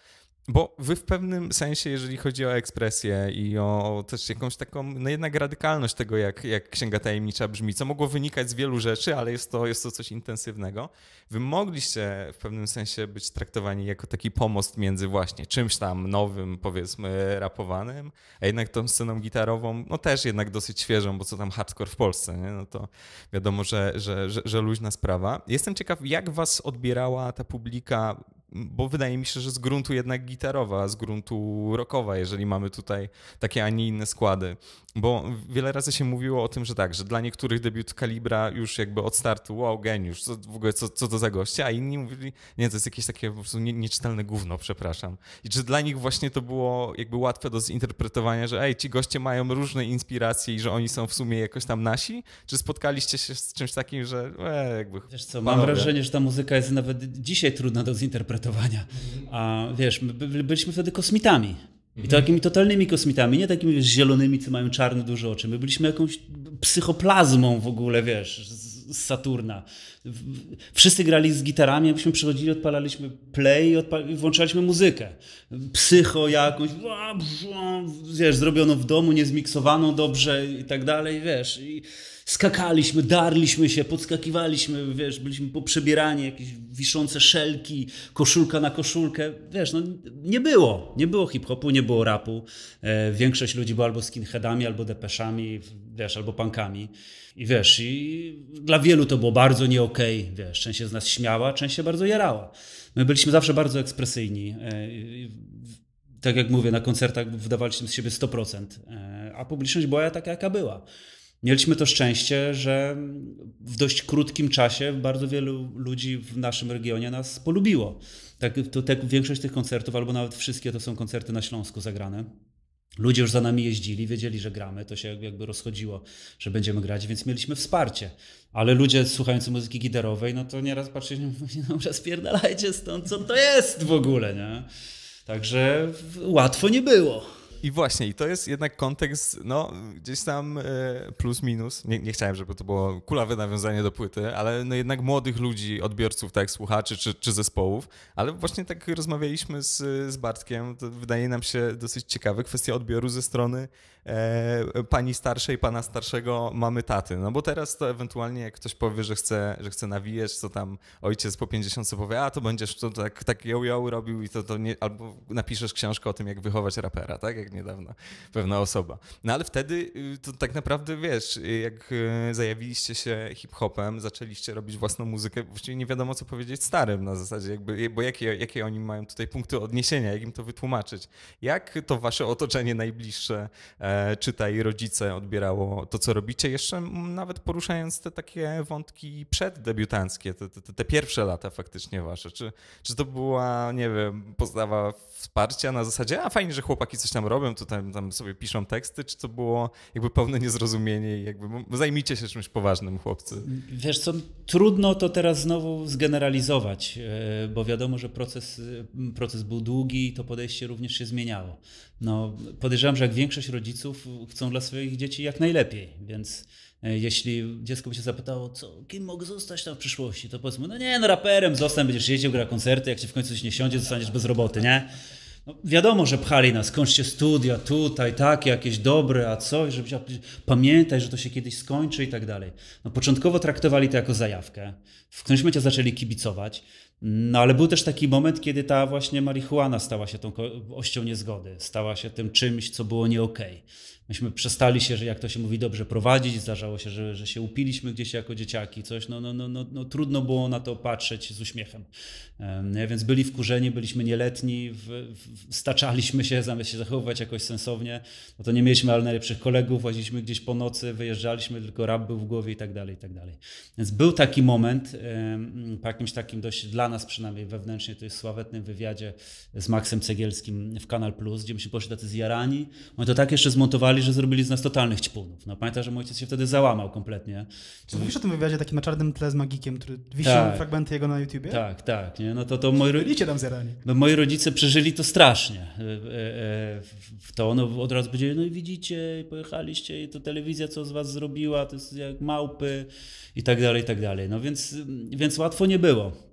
bo wy w pewnym sensie, jeżeli chodzi o ekspresję i o też jakąś taką, no jednak radykalność tego, jak, jak Księga Tajemnicza brzmi, co mogło wynikać z wielu rzeczy, ale jest to, jest to coś intensywnego, wy mogliście w pewnym sensie być traktowani jako taki pomost między właśnie czymś tam nowym, powiedzmy, rapowanym, a jednak tą sceną gitarową, no też jednak dosyć świeżą, bo co tam hardcore w Polsce, nie? no to wiadomo, że, że, że, że luźna sprawa. Jestem ciekaw, jak was odbierała ta publika bo wydaje mi się, że z gruntu jednak gitarowa, z gruntu rockowa, jeżeli mamy tutaj takie, a nie inne składy bo wiele razy się mówiło o tym, że tak, że dla niektórych debiut Kalibra już jakby od startu, wow, geniusz, co, w ogóle co, co to za goście, a inni mówili, nie, to jest jakieś takie po prostu nie, nieczytelne gówno, przepraszam. I czy dla nich właśnie to było jakby łatwe do zinterpretowania, że ej, ci goście mają różne inspiracje i że oni są w sumie jakoś tam nasi? Czy spotkaliście się z czymś takim, że e, jakby... Wiesz co, mam wrażenie, że ta muzyka jest nawet dzisiaj trudna do zinterpretowania. A wiesz, my byliśmy wtedy kosmitami. I to takimi totalnymi kosmitami, nie takimi wiesz, zielonymi, co mają czarne duże oczy. My byliśmy jakąś psychoplazmą w ogóle, wiesz, z Saturna wszyscy grali z gitarami, myśmy przychodzili, odpalaliśmy play i odpal... włączaliśmy muzykę. Psycho jakąś, wiesz, zrobioną w domu, niezmiksowaną dobrze i tak dalej, wiesz. I skakaliśmy, darliśmy się, podskakiwaliśmy, wiesz, byliśmy poprzebierani, jakieś wiszące szelki, koszulka na koszulkę, wiesz, no nie było, nie było hip-hopu, nie było rapu, e, większość ludzi była albo skinheadami, albo depeszami, wiesz, albo punkami i wiesz, i dla wielu to było bardzo nieok okej, okay, wiesz, część się z nas śmiała, część się bardzo jarała. My byliśmy zawsze bardzo ekspresyjni. E, tak jak mówię, na koncertach wydawaliśmy z siebie 100%, e, a publiczność była taka, jaka była. Mieliśmy to szczęście, że w dość krótkim czasie bardzo wielu ludzi w naszym regionie nas polubiło. Tak, to, tak, większość tych koncertów, albo nawet wszystkie, to są koncerty na Śląsku zagrane. Ludzie już za nami jeździli, wiedzieli, że gramy, to się jakby rozchodziło, że będziemy grać, więc mieliśmy wsparcie. Ale ludzie słuchający muzyki giderowej, no to nieraz patrzyli, no spierdalajcie stąd, co to jest w ogóle, nie? Także łatwo nie było. I właśnie, i to jest jednak kontekst, no, gdzieś tam e, plus minus. Nie, nie chciałem, żeby to było kulawe nawiązanie do płyty, ale no jednak młodych ludzi, odbiorców, tak, słuchaczy czy, czy zespołów. Ale właśnie tak rozmawialiśmy z, z Bartkiem, to wydaje nam się dosyć ciekawe kwestia odbioru ze strony E, pani starszej, pana starszego mamy taty. No bo teraz to ewentualnie jak ktoś powie, że chce, że chce nawijać, co tam ojciec po 50 powie, a to będziesz to tak, tak yo, yo robił i to, to nie, albo napiszesz książkę o tym, jak wychować rapera, tak jak niedawno pewna osoba. No ale wtedy y, to tak naprawdę wiesz, y, jak y, zajawiliście się hip-hopem, zaczęliście robić własną muzykę, właściwie nie wiadomo co powiedzieć starym na zasadzie, jakby, bo jakie, jakie oni mają tutaj punkty odniesienia, jak im to wytłumaczyć. Jak to wasze otoczenie najbliższe e, czytaj rodzice odbierało to, co robicie, jeszcze nawet poruszając te takie wątki przeddebiutanckie, te, te, te pierwsze lata faktycznie wasze. Czy, czy to była, nie wiem, postawa wsparcia na zasadzie, a fajnie, że chłopaki coś tam robią, to tam, tam sobie piszą teksty, czy to było jakby pełne niezrozumienie i jakby zajmijcie się czymś poważnym, chłopcy? Wiesz co, trudno to teraz znowu zgeneralizować, e, bo wiadomo, że proces, proces był długi i to podejście również się zmieniało. No, podejrzewam, że jak większość rodziców rodziców chcą dla swoich dzieci jak najlepiej, więc e, jeśli dziecko by się zapytało, co, kim mogę zostać tam w przyszłości, to powiedzmy, no nie, no raperem zostań, będziesz jeździł, gra koncerty, jak ci w końcu coś nie siądzie, zostaniesz bez roboty, nie? No, wiadomo, że pchali nas, kończcie studia tutaj, takie, jakieś dobre, a coś, żeby pamiętaj, że to się kiedyś skończy i tak dalej. No, początkowo traktowali to jako zajawkę. W którymś momencie zaczęli kibicować. No ale był też taki moment, kiedy ta właśnie marihuana stała się tą ością niezgody, stała się tym czymś, co było nie okej. Okay myśmy przestali się, że jak to się mówi, dobrze prowadzić, zdarzało się, że, że się upiliśmy gdzieś jako dzieciaki, coś, no, no, no, no, no trudno było na to patrzeć z uśmiechem. Więc byli wkurzeni, byliśmy nieletni, w, w, staczaliśmy się, zamiast się zachowywać jakoś sensownie, no to nie mieliśmy ale najlepszych kolegów, łaziliśmy gdzieś po nocy, wyjeżdżaliśmy, tylko rab był w głowie i tak dalej, i tak dalej. Więc był taki moment, po jakimś takim dość dla nas przynajmniej wewnętrznie, to jest sławetnym wywiadzie z Maxem Cegielskim w Kanal Plus, gdzie myśmy poszli tacy zjarani, oni to tak jeszcze zmontowali, że zrobili z nas totalnych ćpunów. No, pamiętam, że mój ojciec się wtedy załamał kompletnie. Czy mówisz o tym wywiadzie takim na czarnym tle z Magikiem, który wisił tak, fragmenty jego na YouTubie? Tak, tak. Nie? No to, to moi, rodzice tam zjarani. No, moi rodzice przeżyli to strasznie. E, e, e, w to ono od razu powiedzieli, no i widzicie, i pojechaliście, i to telewizja co z was zrobiła, to jest jak małpy i tak dalej, i tak dalej. No więc, więc łatwo nie było.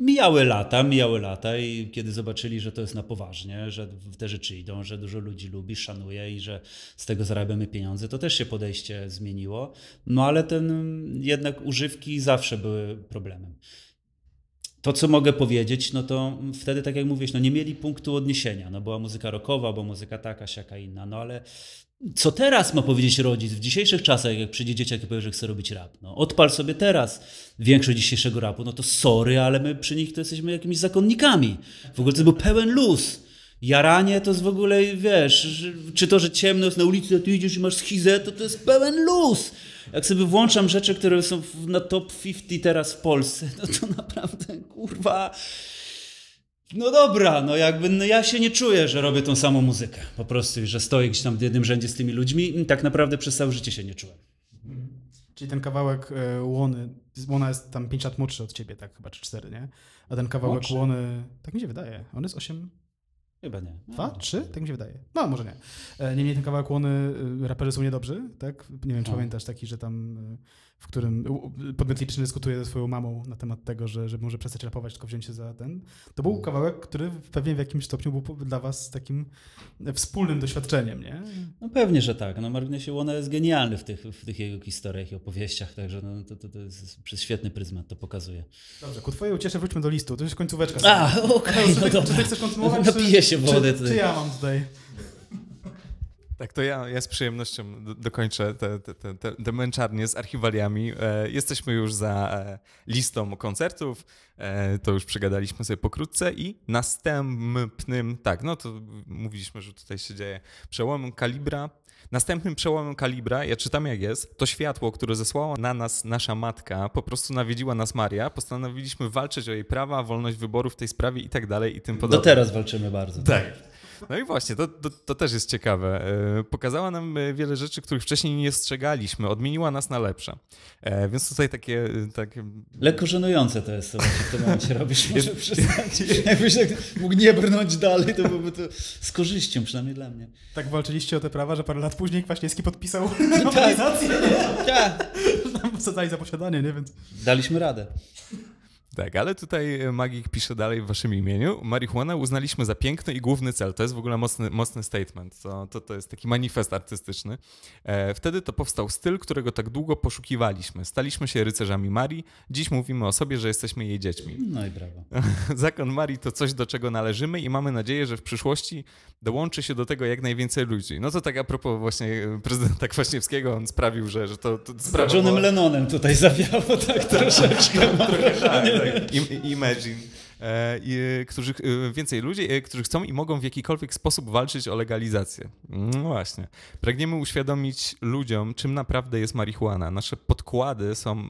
Mijały lata, mijały lata i kiedy zobaczyli, że to jest na poważnie, że te rzeczy idą, że dużo ludzi lubi, szanuje i że z tego zarabiamy pieniądze, to też się podejście zmieniło. No ale ten jednak używki zawsze były problemem. To, co mogę powiedzieć, no to wtedy, tak jak mówisz, no nie mieli punktu odniesienia, no była muzyka rockowa, bo muzyka taka, siaka inna, no ale co teraz ma powiedzieć rodzic w dzisiejszych czasach, jak przyjdzie dzieciak i powie, że chce robić rap? No, odpal sobie teraz większość dzisiejszego rapu, no to sorry, ale my przy nich to jesteśmy jakimiś zakonnikami. W ogóle to był pełen luz. Jaranie to jest w ogóle, wiesz, czy to, że ciemno jest na ulicy, a ty idziesz i masz schizę, to to jest pełen luz. Jak sobie włączam rzeczy, które są na top 50 teraz w Polsce, no to naprawdę, kurwa, no dobra, no jakby no ja się nie czuję, że robię tą samą muzykę. Po prostu, że stoję gdzieś tam w jednym rzędzie z tymi ludźmi i tak naprawdę przez całe życie się nie czułem. Czyli ten kawałek e, Łony, Łona jest tam 5 lat młodszy od ciebie, tak chyba, czy 4, nie? A ten kawałek młodszy? Łony, tak mi się wydaje, on jest 8... Chyba nie. Dwa? trzy? Tak mi się wydaje. No, może nie. E, Niemniej ten kawałek Łony, y, raperzy są niedobrzy, tak? Nie wiem, czy no. pamiętasz taki, że tam y, w którym podmiot liczny dyskutuje ze swoją mamą na temat tego, że, że może przestać rapować, tylko wziąć się za ten. To był kawałek, który pewnie w jakimś stopniu był dla was takim wspólnym doświadczeniem, nie? No pewnie, że tak. No Marginesie Łona jest genialny w tych, w tych jego historiach i opowieściach, także no, to, to, to jest przez świetny pryzmat to pokazuje. Dobrze, ku twojej uciesze wróćmy do listu. To już końcóweczka. A, okej, okay, no, dobra. Czy ty chcesz kontynuować? Napiję się wody czy, Czy ja mam tutaj? Tak, to ja, ja z przyjemnością dokończę te, te, te, te męczarnie z archiwaliami. E, jesteśmy już za e, listą koncertów, e, to już przegadaliśmy sobie pokrótce i następnym, tak, no to mówiliśmy, że tutaj się dzieje przełomem kalibra. Następnym przełomem kalibra, ja czytam jak jest, to światło, które zesłała na nas nasza matka, po prostu nawiedziła nas Maria, postanowiliśmy walczyć o jej prawa, wolność wyboru w tej sprawie i tak dalej i tym podobne. Do teraz walczymy bardzo. Tak. tak. No i właśnie, to, to, to, też jest ciekawe. E, pokazała nam e, wiele rzeczy, których wcześniej nie strzegaliśmy, odmieniła nas na lepsze. E, więc tutaj takie... takie... Lekko żenujące to jest, co w tym momencie robisz. Może przyznać. Jakbyś tak mógł nie brnąć dalej, to byłoby to z korzyścią, przynajmniej dla mnie. Tak walczyliście o te prawa, że parę lat później Kwaśniewski podpisał nowelizację. Tak. tak. Nam za posiadanie, nie? Więc... Daliśmy radę. Tak, ale tutaj e, Magik pisze dalej w waszym imieniu. Marihuana uznaliśmy za piękny i główny cel. To jest w ogóle mocny, mocny statement. To, to, to jest taki manifest artystyczny. E, wtedy to powstał styl, którego tak długo poszukiwaliśmy. Staliśmy się rycerzami Marii. Dziś mówimy o sobie, że jesteśmy jej dziećmi. No i brawo. Zakon Marii to coś, do czego należymy i mamy nadzieję, że w przyszłości dołączy się do tego jak najwięcej ludzi. No to tak a propos właśnie e, prezydenta Kwaśniewskiego, on sprawił, że, że to... to Z Johnem Lennonem tutaj zawiało tak troszeczkę. tak, tak. Imagine. E, I, którzy, e, więcej ludzi, e, którzy chcą i mogą w jakikolwiek sposób walczyć o legalizację. No właśnie. Pragniemy uświadomić ludziom, czym naprawdę jest marihuana. Nasze podkłady są.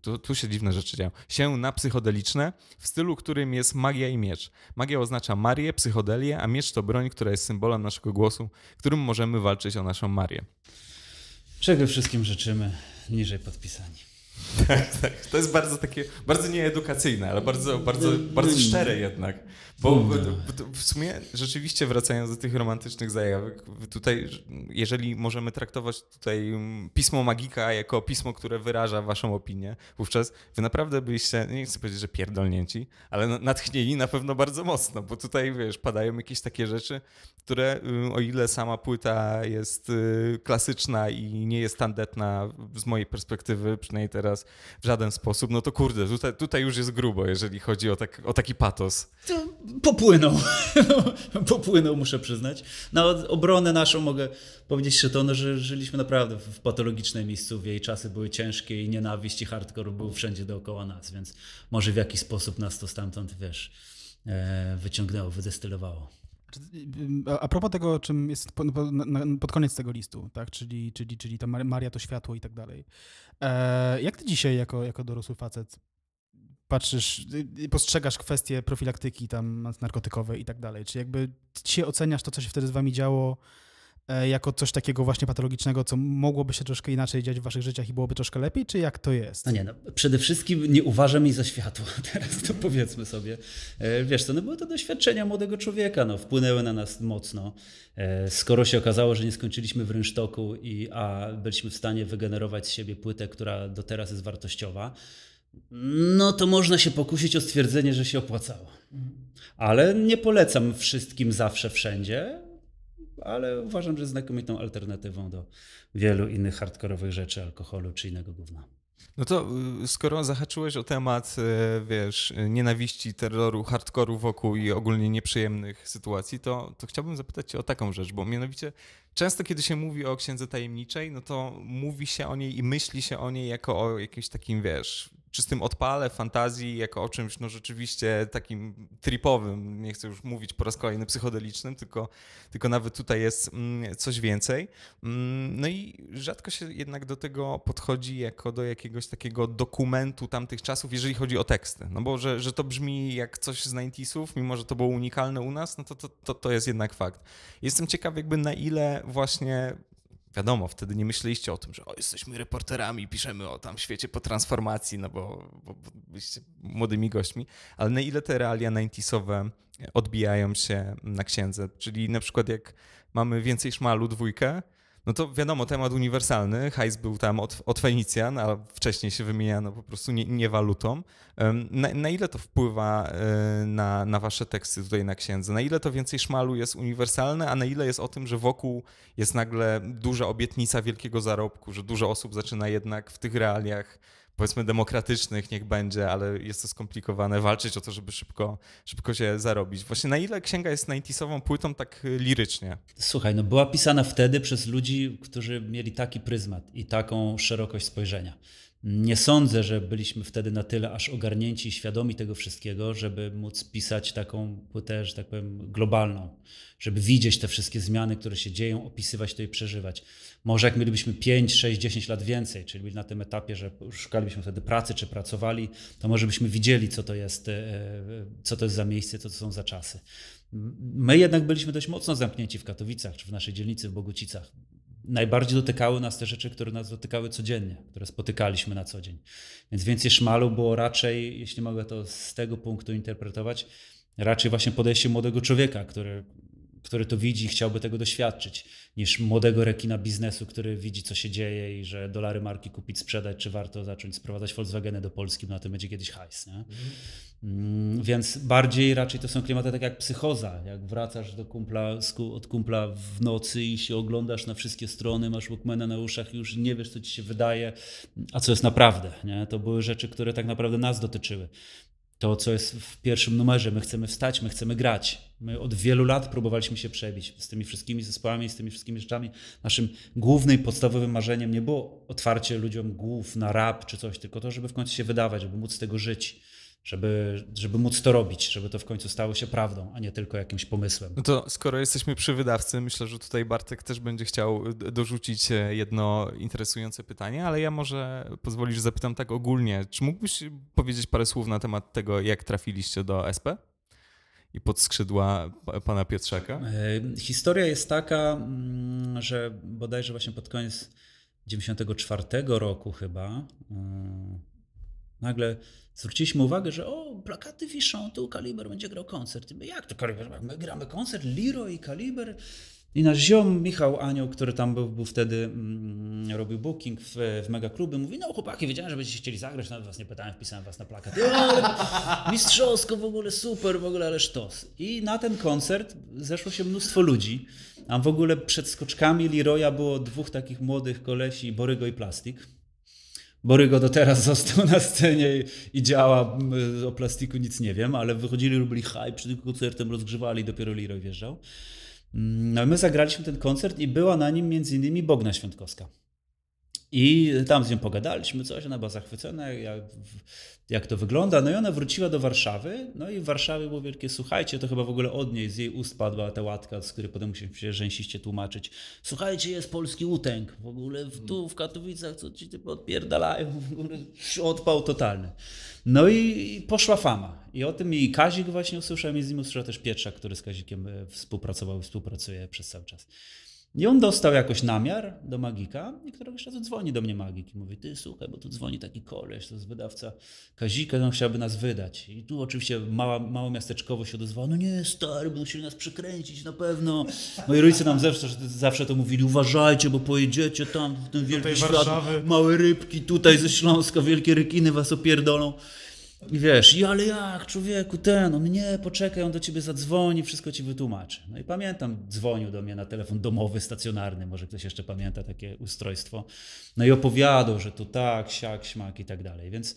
Tu, tu się dziwne rzeczy dzieją. Się na psychodeliczne, w stylu którym jest magia i miecz. Magia oznacza Marię, psychodelię, a miecz to broń, która jest symbolem naszego głosu, którym możemy walczyć o naszą Marię. Czego wszystkim życzymy, niżej podpisani. Tak, tak. To jest bardzo takie, bardzo nieedukacyjne, ale bardzo, bardzo, no, no, bardzo no, szczere jednak. Bo w sumie rzeczywiście wracając do tych romantycznych zajawek, tutaj, jeżeli możemy traktować tutaj mm, pismo magika jako pismo, które wyraża waszą opinię, wówczas wy naprawdę byliście, nie chcę powiedzieć, że pierdolnięci, ale natchnieni na pewno bardzo mocno, bo tutaj, wiesz, padają jakieś takie rzeczy, które y, o ile sama płyta jest y, klasyczna i nie jest tandetna z mojej perspektywy, przynajmniej teraz w żaden sposób, no to kurde, tutaj, tutaj już jest grubo, jeżeli chodzi o, tak, o taki patos popłynął. popłynął, muszę przyznać. Na obronę naszą mogę powiedzieć że to, no, że żyliśmy naprawdę w patologicznej w jej czasy były ciężkie i nienawiść i hardcore był wszędzie dookoła nas, więc może w jakiś sposób nas to stamtąd, wiesz, e, wyciągnęło, wydestylowało. Y, y, a propos tego, czym jest pod koniec tego listu, tak? czyli, czyli, czyli ta Maria to światło i tak dalej. E, jak ty dzisiaj jako, jako dorosły facet patrzysz, y, y, postrzegasz kwestie profilaktyki tam narkotykowej i tak dalej. Czy jakby cię oceniasz to, co się wtedy z wami działo, e, jako coś takiego właśnie patologicznego, co mogłoby się troszkę inaczej dziać w waszych życiach i byłoby troszkę lepiej, czy jak to jest? No nie, no, przede wszystkim nie uważam jej za światło, teraz to powiedzmy sobie. E, wiesz co, no były to doświadczenia młodego człowieka, no, wpłynęły na nas mocno. E, skoro się okazało, że nie skończyliśmy w rynsztoku, i, a byliśmy w stanie wygenerować z siebie płytę, która do teraz jest wartościowa, no to można się pokusić o stwierdzenie, że się opłacało. Ale nie polecam wszystkim zawsze, wszędzie, ale uważam, że jest znakomitą alternatywą do wielu innych hardkorowych rzeczy, alkoholu czy innego gówna. No to y, skoro zahaczyłeś o temat, y, wiesz, nienawiści, terroru, hardkoru wokół i ogólnie nieprzyjemnych sytuacji, to, to chciałbym zapytać cię o taką rzecz, bo mianowicie często kiedy się mówi o księdze tajemniczej, no to mówi się o niej i myśli się o niej jako o jakimś takim, wiesz, czystym odpale fantazji, jako o czymś no rzeczywiście takim tripowym, nie chcę już mówić po raz kolejny psychodelicznym, tylko, tylko nawet tutaj jest mm, coś więcej. Mm, no i rzadko się jednak do tego podchodzi jako do jakiegoś takiego dokumentu tamtych czasów, jeżeli chodzi o teksty, no bo że, że to brzmi jak coś z 90 mimo że to było unikalne u nas, no to, to, to, to jest jednak fakt. Jestem ciekaw jakby na ile właśnie wiadomo, wtedy nie myśleliście o tym, że o, jesteśmy reporterami, piszemy o tam świecie po transformacji, no bo, bo, bo byliście młodymi gośćmi, ale na ile te realia 90 odbijają się na księdze? Czyli na przykład jak mamy więcej szmalu dwójkę, no to wiadomo, temat uniwersalny, hajs był tam od, od Fenicjan, a wcześniej się wymieniano po prostu nie, nie walutą. Na, na, ile to wpływa e, na, na wasze teksty tutaj na księdze? Na ile to więcej szmalu jest uniwersalne, a na ile jest o tym, że wokół jest nagle duża obietnica wielkiego zarobku, że dużo osób zaczyna jednak w tych realiach powiedzmy demokratycznych, niech będzie, ale jest to skomplikowane, walczyć o to, żeby szybko, szybko się zarobić. Właśnie na ile księga jest najtisową płytą tak lirycznie? Słuchaj, no była pisana wtedy przez ludzi, którzy mieli taki pryzmat i taką szerokość spojrzenia. Nie sądzę, że byliśmy wtedy na tyle aż ogarnięci i świadomi tego wszystkiego, żeby móc pisać taką płytę, że tak powiem, globalną, żeby widzieć te wszystkie zmiany, które się dzieją, opisywać to i przeżywać. Może jak mielibyśmy 5, 6, 10 lat więcej, czyli byli na tym etapie, że szukalibyśmy wtedy pracy czy pracowali, to może byśmy widzieli, co to jest, e, e, co to jest za miejsce, co to są za czasy. My jednak byliśmy dość mocno zamknięci w Katowicach czy w naszej dzielnicy w Bogucicach. Najbardziej dotykały nas te rzeczy, które nas dotykały codziennie, które spotykaliśmy na co dzień. Więc więcej szmalu było raczej, jeśli mogę to z tego punktu interpretować, raczej właśnie podejście młodego człowieka, który, który to widzi i chciałby tego doświadczyć niż młodego rekina biznesu, który widzi, co się dzieje i że dolary marki kupić, sprzedać, czy warto zacząć sprowadzać Volkswageny do Polski, bo na tym będzie kiedyś hajs. Nie? Mm, więc bardziej raczej to są klimaty tak jak psychoza. Jak wracasz do kumpla, od kumpla w nocy i się oglądasz na wszystkie strony, masz Walkmana na uszach i już nie wiesz, co ci się wydaje, a co jest naprawdę. Nie? To były rzeczy, które tak naprawdę nas dotyczyły to, co jest w pierwszym numerze. My chcemy wstać, my chcemy grać. My od wielu lat próbowaliśmy się przebić z tymi wszystkimi zespołami, z tymi wszystkimi rzeczami. Naszym głównym, podstawowym marzeniem nie było otwarcie ludziom głów na rap czy coś, tylko to, żeby w końcu się wydawać, żeby móc z tego żyć żeby, żeby móc to robić, żeby to w końcu stało się prawdą, a nie tylko jakimś pomysłem. No to skoro jesteśmy przy wydawcy, myślę, że tutaj Bartek też będzie chciał e, dorzucić e, jedno interesujące pytanie, ale ja może pozwolisz, zapytam tak ogólnie. Czy mógłbyś powiedzieć parę słów na temat tego, jak trafiliście do SP? I pod skrzydła pana Pietrzaka? E, historia jest taka, mm, że bodajże właśnie pod koniec 1994 roku chyba mm, nagle zwróciliśmy uwagę, że o, plakaty wiszą, tu Kaliber będzie grał koncert. I my, jak to Kaliber? My gramy koncert, Liro i Kaliber. I nasz ziom Michał Anioł, który tam był, był wtedy, mm, robił booking w, w kluby. mówi, no chłopaki, wiedziałem, że będziecie chcieli zagrać, nawet was nie pytałem, wpisałem was na plakat. mistrzowsko w ogóle, super, w ogóle, ale sztos. I na ten koncert zeszło się mnóstwo ludzi. A w ogóle przed skoczkami Leroya było dwóch takich młodych kolesi, Borygo i Plastik Borygo do teraz został na scenie i, działa, o plastiku nic nie wiem, ale wychodzili, robili hype przed koncertem, rozgrzewali i dopiero Leroy wjeżdżał. Mm, no my zagraliśmy ten koncert i była na nim między innymi Bogna Świątkowska. I tam z nią pogadaliśmy coś, ona była zachwycona, jak, jak, to wygląda. No i ona wróciła do Warszawy, no i w Warszawie było wielkie, słuchajcie, to chyba w ogóle od niej, z jej ust padła ta łatka, z której potem musimy się rzęsiście tłumaczyć. Słuchajcie, jest polski utęg, w ogóle w, tu w Katowicach, co ci typy odpierdalają, w ogóle odpał totalny. No i poszła fama. I o tym i Kazik właśnie usłyszałem, i z nim usłyszał też Pietrza, który z Kazikiem e, współpracował i współpracuje przez cały czas. I on dostał jakoś namiar do magika i któregoś razu dzwoni do mnie magik i mówi, ty słuchaj, bo tu dzwoni taki koleś, to jest wydawca Kazika, on no, chciałby nas wydać. I tu oczywiście mała, mało miasteczkowo się odezwało, no nie stary, będą chcieli nas przekręcić na pewno. Moi no rodzice nam zawsze, zawsze to mówili, uważajcie, bo pojedziecie tam, w ten wielki świat, małe rybki, tutaj ze Śląska, wielkie rykiny was opierdolą. I wiesz, i ale jak, człowieku, ten, on nie, poczekaj, on do ciebie zadzwoni, wszystko ci wytłumaczy. No i pamiętam, dzwonił do mnie na telefon domowy, stacjonarny, może ktoś jeszcze pamięta takie ustrojstwo. No i opowiadał, że tu tak, siak, śmak i tak dalej. Więc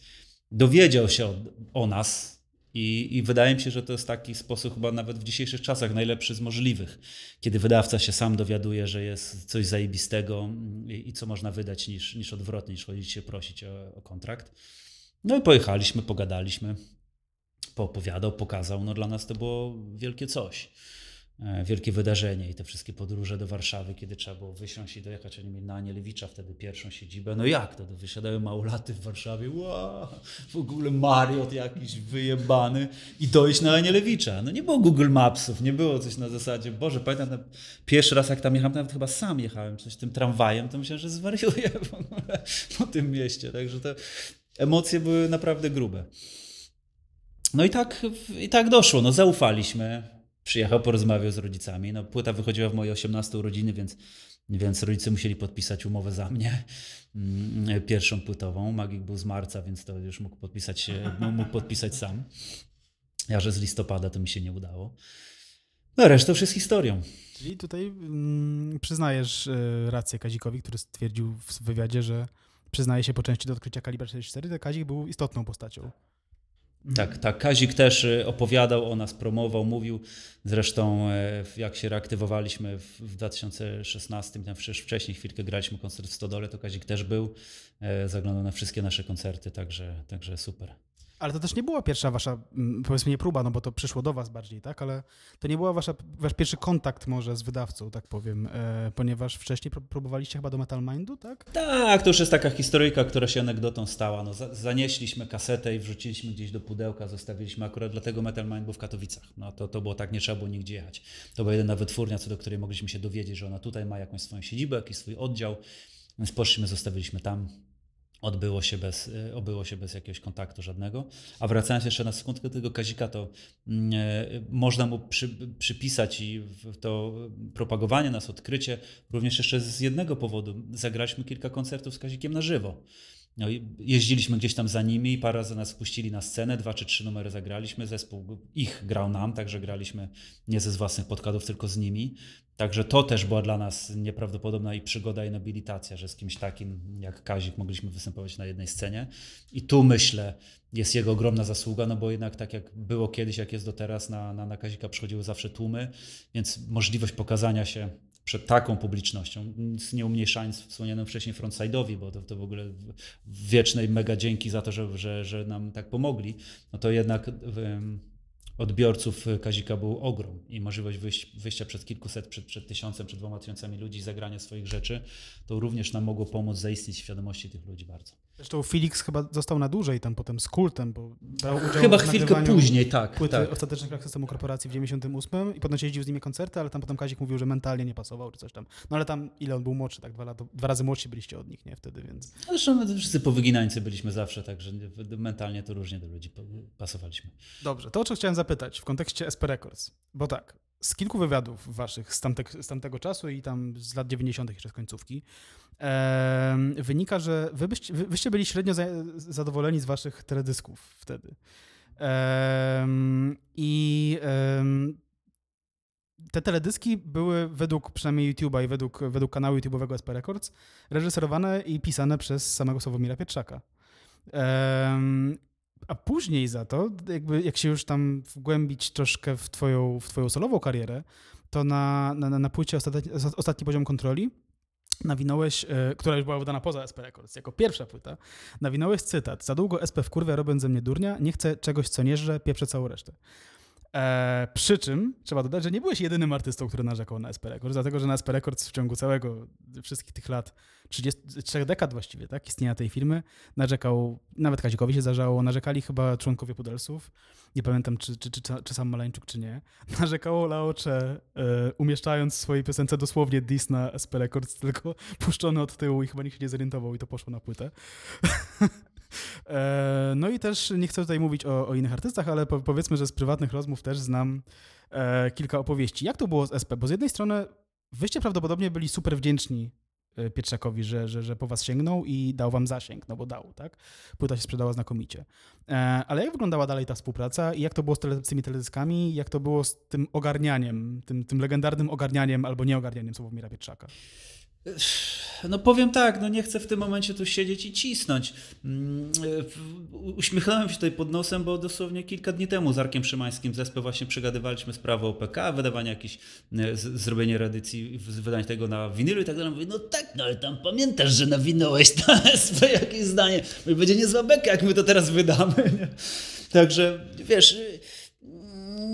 dowiedział się o, o nas i, i wydaje mi się, że to jest taki sposób chyba nawet w dzisiejszych czasach najlepszy z możliwych, kiedy wydawca się sam dowiaduje, że jest coś zajebistego i, i co można wydać niż, niż odwrotnie, niż chodzić się prosić o, o kontrakt. No i pojechaliśmy, pogadaliśmy, poopowiadał, pokazał. No dla nas to było wielkie coś. E, wielkie wydarzenie i te wszystkie podróże do Warszawy, kiedy trzeba było wysiąść i dojechać. Oni mieli na Anielewicza wtedy pierwszą siedzibę. No jak to? Wysiadały małolaty w Warszawie. Wow, w ogóle Mariot jakiś wyjebany i dojść na Anielewicza. No nie było Google Mapsów, nie było coś na zasadzie. Boże, pamiętam na pierwszy raz jak tam jechałem, nawet chyba sam jechałem coś tym tramwajem, to myślałem, że zwariuję w ogóle po tym mieście. Także to emocje były naprawdę grube. No i tak, i tak doszło, no zaufaliśmy. Przyjechał, porozmawiał z rodzicami. No, płyta wychodziła w mojej 18 urodziny, więc, więc rodzice musieli podpisać umowę za mnie, mm, pierwszą płytową. Magik był z marca, więc to już mógł podpisać, mógł podpisać sam. Ja, że z listopada to mi się nie udało. No reszta już jest historią. Czyli tutaj mm, przyznajesz e, rację Kazikowi, który stwierdził w wywiadzie, że przyznaje się po części do odkrycia kalibra 44, to Kazik był istotną postacią. Tak, tak. Kazik też y, opowiadał o nas, promował, mówił. Zresztą e, jak się reaktywowaliśmy w 2016, tam wcześniej chwilkę graliśmy koncert w Stodole, to Kazik też był, e, zaglądał na wszystkie nasze koncerty, także, także super. Ale to też nie była pierwsza wasza, mm, powiedzmy nie próba, no bo to przyszło do was bardziej, tak? Ale to nie była wasza, wasz pierwszy kontakt może z wydawcą, tak powiem, e, ponieważ wcześniej próbowaliście chyba do Metal Mindu, tak? Tak, to już jest taka historyjka, która się anegdotą stała. No, za, zanieśliśmy kasetę i wrzuciliśmy gdzieś do pudełka, zostawiliśmy akurat dlatego Metal Mind był w Katowicach. No to, to było tak, nie trzeba było nigdzie jechać. To była jedyna wytwórnia, co do której mogliśmy się dowiedzieć, że ona tutaj ma jakąś swoją siedzibę, jakiś swój oddział. Więc poszliśmy, zostawiliśmy tam odbyło się bez, y, obyło się bez jakiegoś kontaktu żadnego. A wracając jeszcze na sekundkę do tego Kazika, to mm, e, można mu przy, przypisać i to propagowanie nas, odkrycie również jeszcze z jednego powodu. Zagraliśmy kilka koncertów z Kazikiem na żywo. No jeździliśmy gdzieś tam za nimi, parę razy nas wpuścili na scenę, dwa czy trzy numery zagraliśmy, zespół ich grał nam, także graliśmy nie ze własnych podkładów, tylko z nimi. Także to też była dla nas nieprawdopodobna i przygoda i nobilitacja, że z kimś takim jak Kazik mogliśmy występować na jednej scenie. I tu myślę, jest jego ogromna zasługa, no bo jednak tak jak było kiedyś, jak jest do teraz, na, na, na Kazika przychodziły zawsze tłumy, więc możliwość pokazania się przed taką publicznością, nic nie umniejszając wspomnianym wcześniej frontside'owi, bo to, to w ogóle wiecznej mega dzięki za to, że, że, że nam tak pomogli, no to jednak um, odbiorców Kazika był ogrom i możliwość wyjść, wyjścia przed kilkuset, przed, przed tysiącem, przed dwoma tysiącami ludzi, zagrania swoich rzeczy, to również nam mogło pomóc zaistnieć w świadomości tych ludzi bardzo. Zresztą Felix chyba został na dłużej tam potem z kultem, bo brał udział Chyba w chwilkę później, tak. Płyty tak. ostatecznych rak systemu korporacji w 98 i potem jeździł z nimi koncerty, ale tam potem Kazik mówił, że mentalnie nie pasował czy coś tam. No ale tam ile on był młodszy, tak? Dwa, dwa razy młodsi byliście od nich, nie? Wtedy, więc... Zresztą my wszyscy powyginańcy byliśmy zawsze, także mentalnie to różnie do ludzi pasowaliśmy. Dobrze, to o czym chciałem zapytać w kontekście SP Records, bo tak, z kilku wywiadów waszych z, tamte, z tamtego czasu i tam z lat 90. jeszcze z końcówki, wynika, że wy byście, wy, byli średnio zadowoleni z waszych teledysków wtedy. I te teledyski były według przynajmniej YouTube'a i według, według kanału YouTube'owego SP Records reżyserowane i pisane przez samego Sławomira Pietrzaka. A później za to, jakby jak się już tam wgłębić troszkę w twoją, w twoją solową karierę, to na, na, na płycie ostatni, ostatni Poziom Kontroli nawinąłeś, e, która już była wydana poza SP Records, jako pierwsza płyta, nawinąłeś cytat. Za długo SP w kurwę robią ze mnie durnia, nie chcę czegoś, co nieżre, pieprzę całą resztę. E, przy czym trzeba dodać, że nie byłeś jedynym artystą, który narzekał na SP Records, dlatego że na SP Records w ciągu całego, wszystkich tych lat, 33 dekad właściwie, tak, istnienia tej firmy, narzekał, nawet Kazikowi się zdarzało, narzekali chyba członkowie Pudelsów, nie pamiętam czy, czy, czy, czy sam Maleńczuk, czy nie, narzekało Laocze, e, umieszczając w swojej piosence dosłownie dis na SP Records, tylko puszczony od tyłu i chyba nikt się nie zorientował i to poszło na płytę. E, no i też nie chcę tutaj mówić o, o innych artystach, ale po, powiedzmy, że z prywatnych rozmów też znam e, kilka opowieści. Jak to było z SP? Bo z jednej strony wyście prawdopodobnie byli super wdzięczni e, Pietrzakowi, że, że, że po was sięgnął i dał wam zasięg, no bo dał, tak? Płyta się sprzedała znakomicie. E, ale jak wyglądała dalej ta współpraca i jak to było z, tele, z tymi teledyskami, jak to było z tym ogarnianiem, tym, tym legendarnym ogarnianiem albo nieogarnianiem Sławomira Pietrzaka? No powiem tak, no nie chcę w tym momencie tu siedzieć i cisnąć. Mm, e, uśmiechnąłem się tutaj pod nosem, bo dosłownie kilka dni temu z Arkiem Szymańskim z SP właśnie przegadywaliśmy sprawę OPK, wydawanie jakiejś, e, zrobienie redycji, wydanie tego na winylu i tak dalej. Mówię, no tak, no ale tam pamiętasz, że nawinąłeś na SP jakieś zdanie. Będzie niezła beka, jak my to teraz wydamy. Nie? Także wiesz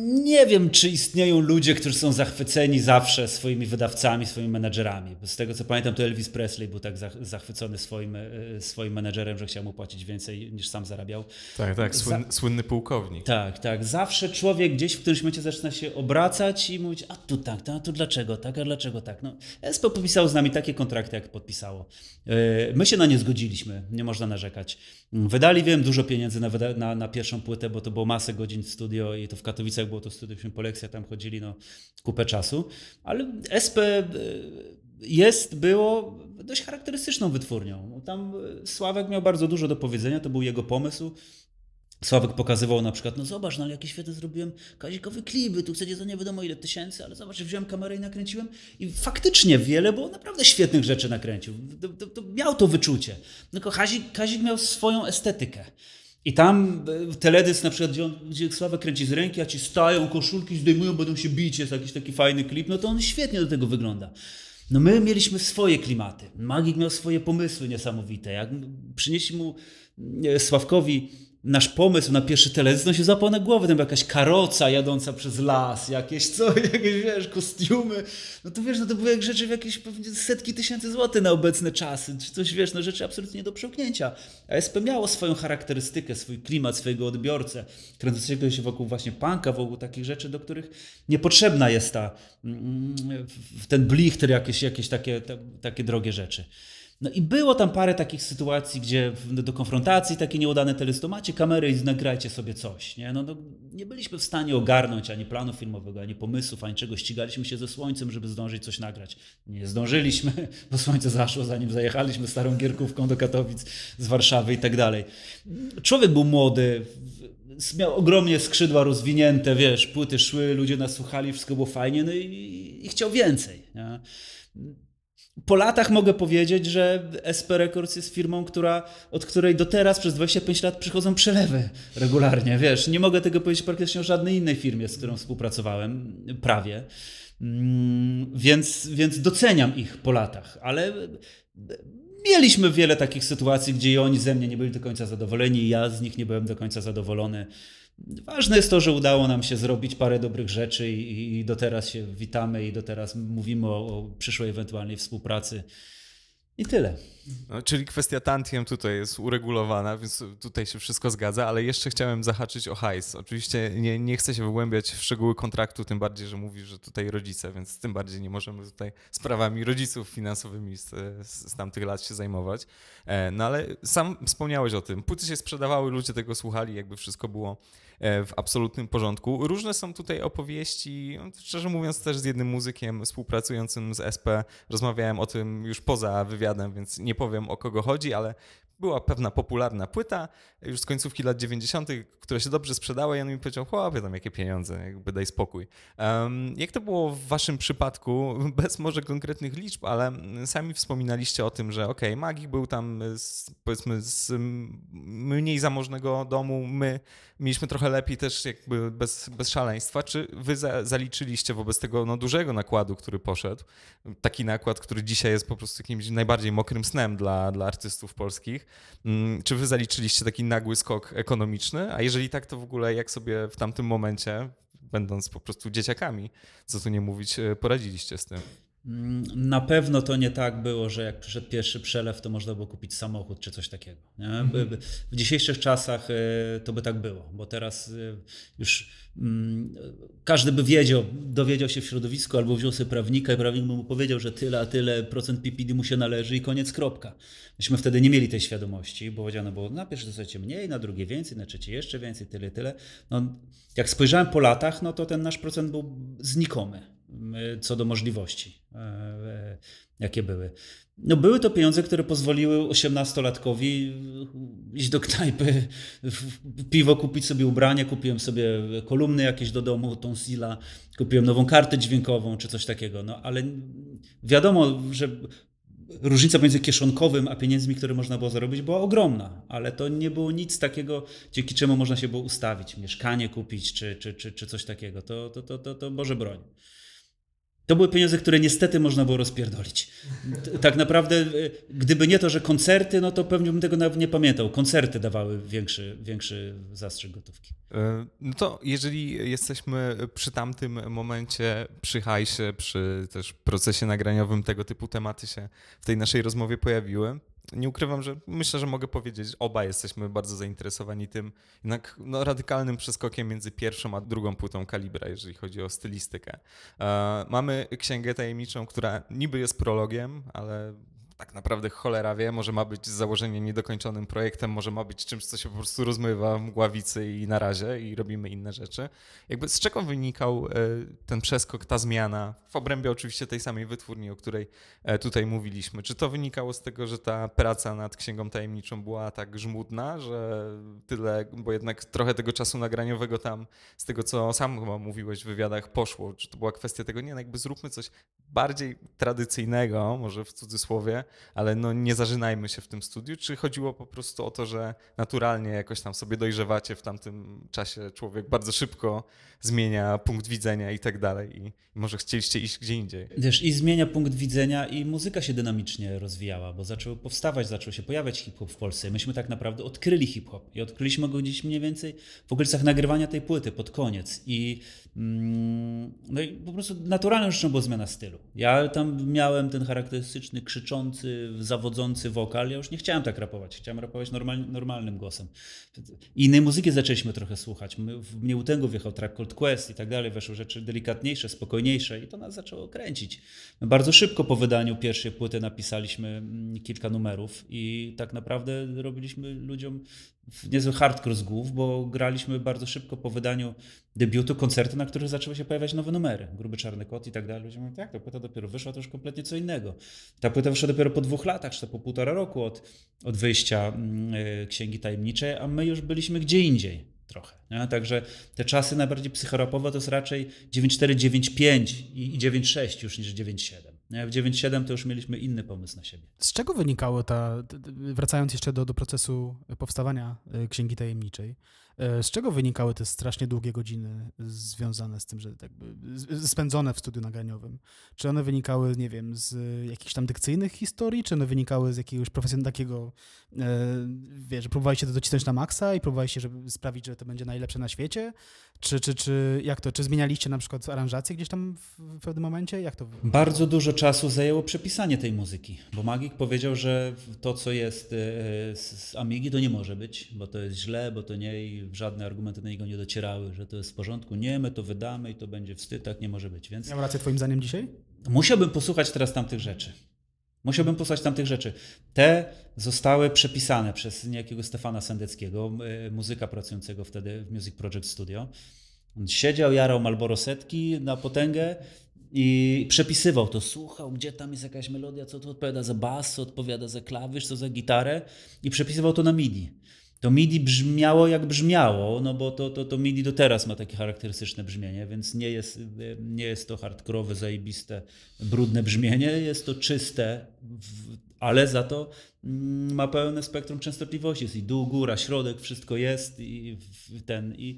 nie wiem, czy istnieją ludzie, którzy są zachwyceni zawsze swoimi wydawcami, swoimi menedżerami. Bo z tego co pamiętam, to Elvis Presley był tak zachwycony swoim, e, swoim menedżerem, że chciał mu płacić więcej niż sam zarabiał. Tak, tak, Za... słynny pułkownik. Tak, tak. Zawsze człowiek gdzieś w którymś momencie zaczyna się obracać i mówić, a tu tak, a tu dlaczego tak, a dlaczego tak. No, SP podpisało z nami takie kontrakty, jak podpisało. E, my się na nie zgodziliśmy, nie można narzekać. Wydali, wiem, dużo pieniędzy na, na, na, pierwszą płytę, bo to było masę godzin w studio i to w Katowicach było to studio, myśmy po lekcjach tam chodzili, no kupę czasu. Ale SP e, jest, było dość charakterystyczną wytwórnią. Tam e, Sławek miał bardzo dużo do powiedzenia, to był jego pomysł. Sławek pokazywał na przykład, no zobacz, no ale jakie świetne zrobiłem kazikowy klipy, tu chcecie za nie wiadomo ile tysięcy, ale zobacz, wziąłem kamerę i nakręciłem i faktycznie wiele, bo naprawdę świetnych rzeczy nakręcił. To, to, to miał to wyczucie. Tylko Kazik, Kazik miał swoją estetykę. I tam e, teledys na przykład, gdzie, on, gdzie Sławek kręci z ręki, a ci stają, koszulki zdejmują, będą się bić, jest jakiś taki fajny klip, no to on świetnie do tego wygląda. No my mieliśmy swoje klimaty. Magik miał swoje pomysły niesamowite. Jak przynieśli mu e, Sławkowi nasz pomysł na pierwszy teledysk no się zapał na głowę, tam jakaś karoca jadąca przez las, jakieś co, jakieś wiesz, kostiumy, no to wiesz, no to były jak rzeczy w jakieś pewnie setki tysięcy złotych na obecne czasy, czy coś wiesz, no rzeczy absolutnie do przełknięcia. A SP miało swoją charakterystykę, swój klimat, swojego odbiorcę, kręcącego się wokół właśnie panka, wokół takich rzeczy, do których niepotrzebna jest ta, mm, ten blichter, jakieś, jakieś takie, te, takie drogie rzeczy. No i było tam parę takich sytuacji, gdzie do konfrontacji takie nieudane telesto, macie kamerę i nagrajcie sobie coś. Nie? No, no, nie byliśmy w stanie ogarnąć ani planu filmowego, ani pomysłów, ani czego. Ścigaliśmy się ze słońcem, żeby zdążyć coś nagrać. Nie zdążyliśmy, bo słońce zaszło zanim zajechaliśmy starą gierkówką do Katowic z Warszawy i tak dalej. Człowiek był młody, miał ogromnie skrzydła rozwinięte, wiesz, płyty szły, ludzie nas słuchali, wszystko było fajnie, no i, i chciał więcej. Nie? po latach mogę powiedzieć, że SP Records jest firmą, która, od której do teraz przez 25 lat przychodzą przelewy regularnie, wiesz. Nie mogę tego powiedzieć praktycznie o żadnej innej firmie, z którą współpracowałem, prawie. Mm, więc, więc doceniam ich po latach, ale mieliśmy wiele takich sytuacji, gdzie i oni ze mnie nie byli do końca zadowoleni, i ja z nich nie byłem do końca zadowolony. Ważne jest to, że udało nam się zrobić parę dobrych rzeczy i, i do teraz się witamy i do teraz mówimy o, o przyszłej ewentualnej współpracy. I tyle. No, czyli kwestia tantiem tutaj jest uregulowana, więc tutaj się wszystko zgadza, ale jeszcze chciałem zahaczyć o hajs. Oczywiście nie, nie chcę się wgłębiać w szczegóły kontraktu, tym bardziej, że mówisz, że tutaj rodzice, więc tym bardziej nie możemy tutaj sprawami rodziców finansowymi z, z tamtych lat się zajmować. E, no ale sam wspomniałeś o tym. Płyty się sprzedawały, ludzie tego słuchali, jakby wszystko było E, w absolutnym porządku. Różne są tutaj opowieści, no, szczerze mówiąc też z jednym muzykiem współpracującym z SP rozmawiałem o tym już poza wywiadem, więc nie powiem o kogo chodzi, ale była pewna popularna płyta już z końcówki lat 90., która się dobrze sprzedała i on mi powiedział, chłopie tam jakie pieniądze, jakby daj spokój. Um, jak to było w waszym przypadku, bez może konkretnych liczb, ale sami wspominaliście o tym, że ok, Magik był tam z, powiedzmy z mniej zamożnego domu, my mieliśmy trochę lepiej też jakby bez, bez szaleństwa. Czy wy za, zaliczyliście wobec tego no, dużego nakładu, który poszedł, taki nakład, który dzisiaj jest po prostu jakimś najbardziej mokrym snem dla, dla artystów polskich, mm, czy wy zaliczyliście taki nagły skok ekonomiczny? A jeżeli tak, to w ogóle jak sobie w tamtym momencie, będąc po prostu dzieciakami, co tu nie mówić, e, poradziliście z tym? Mm, na pewno to nie tak było, że jak przyszedł pierwszy przelew, to można było kupić samochód czy coś takiego. Mhm. W dzisiejszych czasach e, to by tak było, bo teraz e, już mm, każdy by wiedział, dowiedział się w środowisku albo wziął sobie prawnika i prawnik by mu powiedział, że tyle a tyle procent PPD mu się należy i koniec, kropka. Myśmy wtedy nie mieli tej świadomości, bo powiedziano było na pierwsze dostajecie mniej, na drugie więcej, na trzecie jeszcze więcej, tyle, tyle. No, jak spojrzałem po latach, no to ten nasz procent był znikomy. E, co do możliwości, e, e, jakie były. No były to pieniądze, które pozwoliły 18-latkowi iść do knajpy, piwo kupić sobie ubranie, kupiłem sobie kolumny jakieś do domu, tonsila, kupiłem nową kartę dźwiękową czy coś takiego. No ale wiadomo, że różnica między kieszonkowym a pieniędzmi, które można było zarobić, była ogromna, ale to nie było nic takiego, dzięki czemu można się było ustawić, mieszkanie kupić czy, czy, czy, czy coś takiego. To, to, to, to, to Boże broń. To były pieniądze, które niestety można było rozpierdolić. Tak naprawdę, e, gdyby nie to, że koncerty, no to pewnie bym tego nawet nie pamiętał. Koncerty dawały większy, większy zastrzyk gotówki. E, no to jeżeli jesteśmy przy tamtym momencie, przy hajsie, przy też procesie nagraniowym, tego typu tematy się w tej naszej rozmowie pojawiły nie ukrywam, że myślę, że mogę powiedzieć, że jesteśmy bardzo zainteresowani tym jednak no, radykalnym przeskokiem między pierwszą a drugą płytą kalibra, jeżeli chodzi o stylistykę. E, mamy księgę tajemniczą, która niby jest prologiem, ale tak naprawdę cholera wie, może ma być z założeniem niedokończonym projektem, może ma być czymś, co się po prostu rozmywa w mgławicy i na razie i robimy inne rzeczy. Jakby z czego wynikał e, ten przeskok, ta zmiana w obrębie oczywiście tej samej wytwórni, o której e, tutaj mówiliśmy? Czy to wynikało z tego, że ta praca nad Księgą Tajemniczą była tak żmudna, że tyle, bo jednak trochę tego czasu nagraniowego tam, z tego co sam chyba mówiłeś w wywiadach, poszło? Czy to była kwestia tego, nie, no jakby zróbmy coś bardziej tradycyjnego, może w cudzysłowie, ale no nie zażynajmy się w tym studiu. Czy chodziło po prostu o to, że naturalnie jakoś tam sobie dojrzewacie w tamtym czasie, człowiek bardzo szybko zmienia punkt widzenia i tak dalej i może chcieliście iść gdzie indziej? Wiesz, i zmienia punkt widzenia i muzyka się dynamicznie rozwijała, bo zaczął powstawać, zaczął się pojawiać hip-hop w Polsce. Myśmy tak naprawdę odkryli hip-hop i odkryliśmy go gdzieś mniej więcej w okolicach nagrywania tej płyty pod koniec i mm, no i po prostu naturalną rzeczą była zmiana stylu. Ja tam miałem ten charakterystyczny, krzyczący zawodzący wokal. Ja już nie chciałem tak rapować, chciałem rapować normal, normalnym głosem. Innej muzyki zaczęliśmy trochę słuchać. w mnie u tego wjechał track Cold Quest i tak dalej, weszły rzeczy delikatniejsze, spokojniejsze i to nas zaczęło kręcić. My bardzo szybko po wydaniu pierwszej płyty napisaliśmy mm, kilka numerów i tak naprawdę robiliśmy ludziom w niezły hardcore z głów, bo graliśmy bardzo szybko po wydaniu debiutu koncerty, na których zaczęły się pojawiać nowe numery. Gruby Czarny Kot i tak dalej. Ludzie mówią, tak, ta płyta dopiero wyszła, to już kompletnie co innego. Ta płyta wyszła dopiero po dwóch latach, czy to po półtora roku od, od wyjścia yy, Księgi Tajemniczej, a my już byliśmy gdzie indziej trochę. Nie? Także te czasy najbardziej psychorapowe to jest raczej 9.4, 9.5 i 9.6 już niż 9.7. W 9.7 to już mieliśmy inny pomysł na siebie. Z czego wynikało ta, wracając jeszcze do, do procesu powstawania y, Księgi Tajemniczej, E, z czego wynikały te strasznie długie godziny związane z tym, że jakby spędzone w studiu nagraniowym? Czy one wynikały, nie wiem, z jakichś tam dykcyjnych historii, czy one wynikały z jakiegoś profesjonalnego takiego, e, że próbowaliście to docisnąć na maksa i próbowaliście żeby sprawić, że to będzie najlepsze na świecie? Czy, czy, czy jak to, czy zmienialiście na przykład aranżację gdzieś tam w, w pewnym momencie? Jak to? Bardzo dużo czasu zajęło przepisanie tej muzyki, bo Magik powiedział, że to, co jest e, z Amigi, to nie może być, bo to jest źle, bo to nie żadne argumenty na niego nie docierały, że to jest w porządku. Nie, my to wydamy i to będzie wstyd, tak nie może być. Więc... Miał rację twoim zdaniem dzisiaj? Musiałbym posłuchać teraz tamtych rzeczy. Musiałbym posłuchać tamtych rzeczy. Te zostały przepisane przez niejakiego Stefana Sendeckiego, e, muzyka pracującego wtedy w Music Project Studio. On siedział, jarał Malboro setki na potęgę i przepisywał to. Słuchał, gdzie tam jest jakaś melodia, co tu odpowiada za bas, co odpowiada za klawisz, co za gitarę i przepisywał to na MIDI to MIDI brzmiało jak brzmiało, no bo to, to, to MIDI do teraz ma takie charakterystyczne brzmienie, więc nie jest, nie jest to hardkorowe, zajebiste, brudne brzmienie, jest to czyste, ale za to mm, ma pełne spektrum częstotliwości, jest i dół, góra, środek, wszystko jest i ten i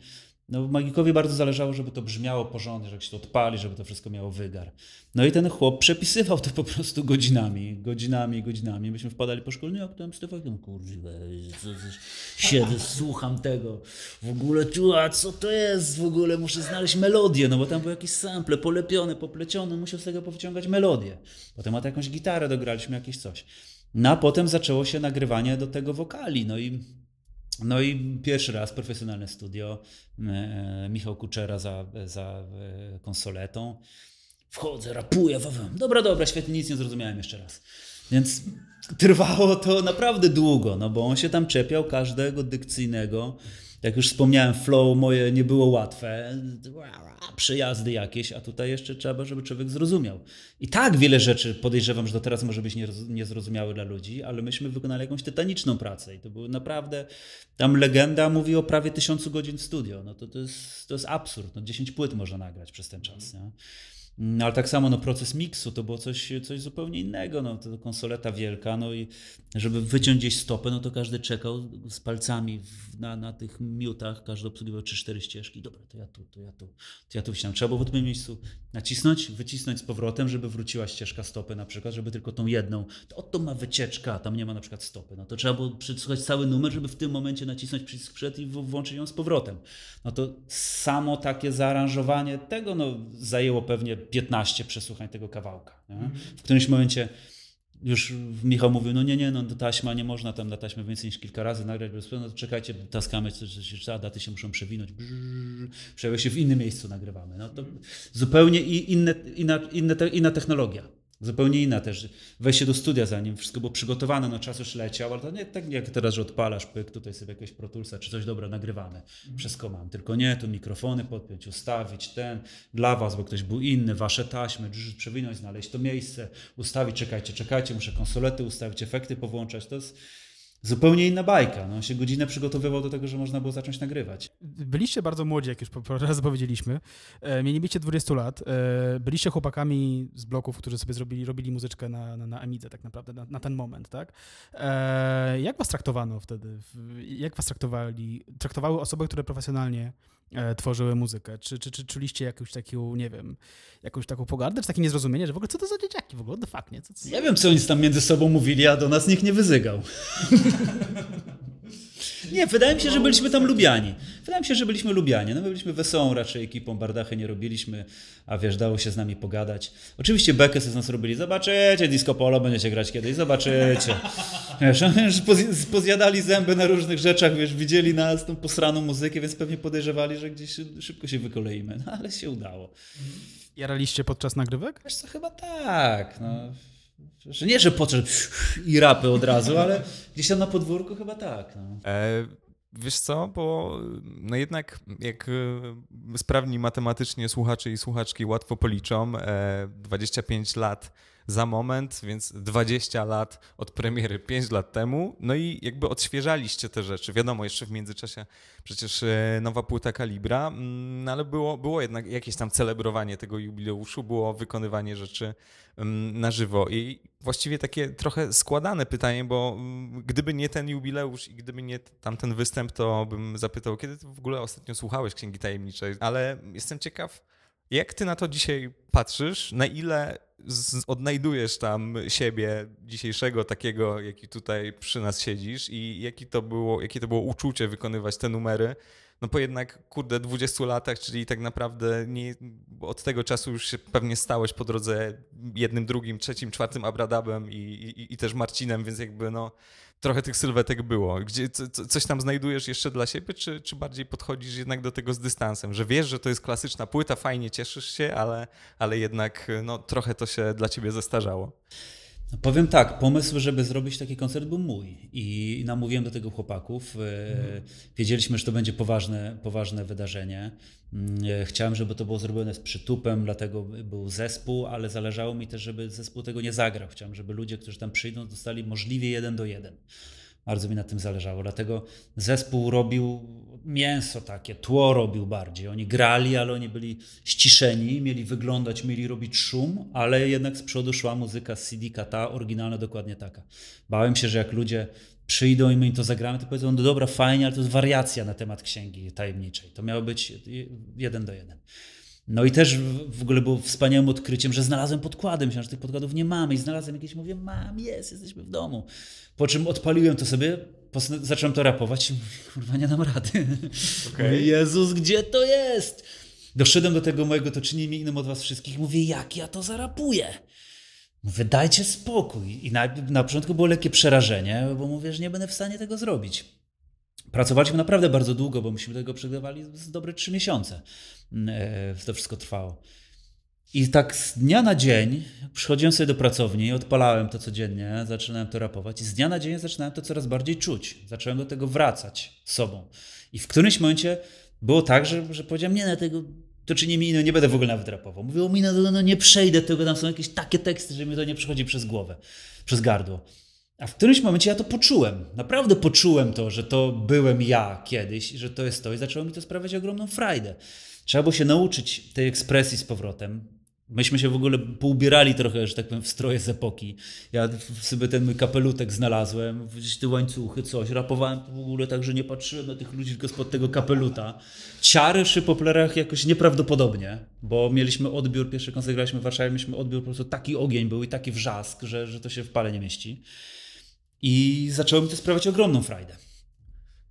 no, magikowi bardzo zależało, żeby to brzmiało porządnie, żeby się to odpali, żeby to wszystko miało wygar. No i ten chłop przepisywał to po prostu godzinami, godzinami, godzinami. Myśmy wpadali po szkoleniu, jak tam Stefanem, kurwa, siedzę, słucham tego. W ogóle tu, a co to jest? W ogóle muszę znaleźć melodię, no bo tam były jakieś sample polepione, poplecione, musiał z tego powciągać melodię. Potem ma jakąś gitarę dograliśmy, jakieś coś. No a potem zaczęło się nagrywanie do tego wokali, no i no i pierwszy raz profesjonalne studio, e, Michał Kuczera za, za e, konsoletą. Wchodzę, rapuję, wawam. dobra, dobra, świetnie, nic nie zrozumiałem jeszcze raz. Więc trwało to naprawdę długo, no bo on się tam czepiał każdego dykcyjnego jak już wspomniałem, flow moje nie było łatwe, przyjazdy jakieś, a tutaj jeszcze trzeba, żeby człowiek zrozumiał. I tak wiele rzeczy podejrzewam, że do teraz może być niezrozumiałe dla ludzi, ale myśmy wykonali jakąś tytaniczną pracę i to było naprawdę, tam legenda mówi o prawie tysiącu godzin w studio, no to, to, jest, to jest absurd, no 10 płyt można nagrać przez ten czas, nie? No, ale tak samo no, proces miksu to było coś, coś zupełnie innego. No, to konsoleta wielka, no i żeby wyciąć gdzieś stopę, no to każdy czekał z palcami w, na, na tych miutach, każdy obsługiwał 3-4 ścieżki. Dobra, to ja tu, to ja tu, to ja tu wsiadam. Trzeba było w tym miejscu nacisnąć, wycisnąć z powrotem, żeby wróciła ścieżka stopy na przykład, żeby tylko tą jedną. To oto ma wycieczka, tam nie ma na przykład stopy. No to trzeba było przesłuchać cały numer, żeby w tym momencie nacisnąć przycisk przed i włączyć ją z powrotem. No to samo takie zaaranżowanie tego no, zajęło pewnie 15 przesłuchań tego kawałka. Nie? Mhm. W którymś momencie już Michał mówił, no nie, nie, no taśma, nie można tam na taśmę więcej niż kilka razy nagrać, bo no czekajcie, taskamy, a daty się muszą przewinąć, przejawia się w innym miejscu nagrywamy. No to mhm. zupełnie inne, inna, inna technologia. Zupełnie inna też. Wejście do studia zanim wszystko było przygotowane, no czas już leciał, ale to nie tak jak teraz, że odpalasz pyk, tutaj sobie jakieś protulsa czy coś dobra nagrywane mm. przez komand. Tylko nie, tu mikrofony podpiąć, ustawić ten dla was, bo ktoś był inny, wasze taśmy, przewinąć, znaleźć to miejsce, ustawić, czekajcie, czekajcie, muszę konsolety ustawić, efekty powłączać. To jest zupełnie inna bajka. No, on się godzinę przygotowywał do tego, że można było zacząć nagrywać. Byliście bardzo młodzi, jak już po raz powiedzieliśmy. E, mielibyście 20 lat. E, byliście chłopakami z bloków, którzy sobie zrobili, robili muzyczkę na, na, na Amidze tak naprawdę, na, na ten moment. tak? E, jak was traktowano wtedy? Jak was traktowali, traktowały osoby, które profesjonalnie E, tworzyły muzykę? Czy, czy, czy czuliście jakąś taką, nie wiem, jakąś taką pogardę, czy takie niezrozumienie, że w ogóle co to za dzieciaki w ogóle, the fuck, nie? Co, co... Nie wiem, co oni tam między sobą mówili, a do nas nikt nie wyzygał. Nie, wydaje mi się, że byliśmy tam lubiani. Wydaje mi się, że byliśmy lubiani. No my byliśmy wesołą raczej ekipą, bardachy nie robiliśmy, a wiesz, dało się z nami pogadać. Oczywiście bekę z nas robili, zobaczycie, disco polo będziecie grać kiedyś, zobaczycie. Wiesz, no, poz, pozjadali zęby na różnych rzeczach, wiesz, widzieli nas, tą posraną muzykę, więc pewnie podejrzewali, że gdzieś szybko się wykoleimy, no ale się udało. Jaraliście podczas nagrywek? Wiesz co, chyba tak, no. Że nie, że poczesz i rapy od razu, ale gdzieś tam na podwórku chyba tak. No. E, wiesz co, bo no jednak jak e, sprawni matematycznie słuchacze i słuchaczki łatwo policzą, e, 25 lat za moment, więc 20 lat od premiery 5 lat temu. No i jakby odświeżaliście te rzeczy. Wiadomo, jeszcze w międzyczasie przecież e, nowa płyta Kalibra, mm, no ale było, było jednak jakieś tam celebrowanie tego jubileuszu, było wykonywanie rzeczy mm, na żywo. I właściwie takie trochę składane pytanie, bo mm, gdyby nie ten jubileusz i gdyby nie tamten występ, to bym zapytał, kiedy w ogóle ostatnio słuchałeś Księgi Tajemniczej? Ale jestem ciekaw, jak ty na to dzisiaj patrzysz? Na ile odnajdujesz tam siebie dzisiejszego, takiego, jaki tutaj przy nas siedzisz i jakie to było, jakie to było uczucie wykonywać te numery no po jednak, kurde, 20 latach, czyli tak naprawdę nie, od tego czasu już się pewnie stałeś po drodze jednym, drugim, trzecim, czwartym Abradabem i, i, i też Marcinem, więc jakby no trochę tych sylwetek było. Gdzie, co, coś tam znajdujesz jeszcze dla siebie, czy, czy bardziej podchodzisz jednak do tego z dystansem, że wiesz, że to jest klasyczna płyta, fajnie cieszysz się, ale, ale jednak no, trochę to się dla ciebie zestarzało? No, powiem tak, pomysł, żeby zrobić taki koncert był mój i namówiłem do tego chłopaków. E, wiedzieliśmy, że to będzie poważne, poważne wydarzenie. Mm, e, chciałem, żeby to było zrobione z przytupem, dlatego był zespół, ale zależało mi też, żeby zespół tego nie zagrał. Chciałem, żeby ludzie, którzy tam przyjdą, dostali możliwie jeden do jeden. Bardzo mi na tym zależało, dlatego zespół robił mięso takie, tło robił bardziej. Oni grali, ale oni byli ściszeni, mieli wyglądać, mieli robić szum, ale jednak z przodu szła muzyka z CD-ka, ta oryginalna dokładnie taka. Bałem się, że jak ludzie przyjdą i my im to zagramy, to powiedzą, no dobra, fajnie, ale to jest wariacja na temat księgi tajemniczej. To miało być jeden do jeden. No i też w ogóle było wspaniałym odkryciem, że znalazłem podkłady. Myślałem, że tych podkładów nie mamy i znalazłem jakieś, mówię, mam, jest, jesteśmy w domu. Po czym odpaliłem to sobie, zacząłem to rapować i mówię, kurwa, nie dam rady. Okay. Mówię, Jezus, gdzie to jest? Doszedłem do tego mojego toczynienia innym od was wszystkich mówię, jak ja to zarapuję? Mówię, dajcie spokój. I na, na początku było lekkie przerażenie, bo mówię, że nie będę w stanie tego zrobić. Pracowaliśmy naprawdę bardzo długo, bo myśmy tego przygotowali z dobre trzy miesiące. Mm, e, to wszystko trwało. I tak z dnia na dzień przychodziłem sobie do pracowni, odpalałem to codziennie, zaczynałem to rapować i z dnia na dzień zaczynałem to coraz bardziej czuć. Zacząłem do tego wracać sobą. I w którymś momencie było tak, że, że powiedziałem, nie, na no, tego to czy nie minę, no, nie będę w ogóle nawet rapował. Mówię, o minę, no, no nie przejdę tego, tam są jakieś takie teksty, że mi to nie przychodzi przez głowę, przez gardło. A w którymś momencie ja to poczułem. Naprawdę poczułem to, że to byłem ja kiedyś, że to jest to i zaczęło mi to sprawiać ogromną frajdę. Trzeba było się nauczyć tej ekspresji z powrotem, Myśmy się w ogóle poubierali trochę, że tak powiem, w stroje z epoki. Ja sobie ten mój kapelutek znalazłem, gdzieś te łańcuchy, coś. Rapowałem w ogóle tak, że nie patrzyłem na tych ludzi, tylko spod tego kapeluta. Ciary przy poplerach jakoś nieprawdopodobnie, bo mieliśmy odbiór, pierwszy koncert graliśmy w Warszawie, mieliśmy odbiór, po prostu taki ogień był i taki wrzask, że, że to się w pale nie mieści. I zacząłem mi to sprawiać ogromną frajdę.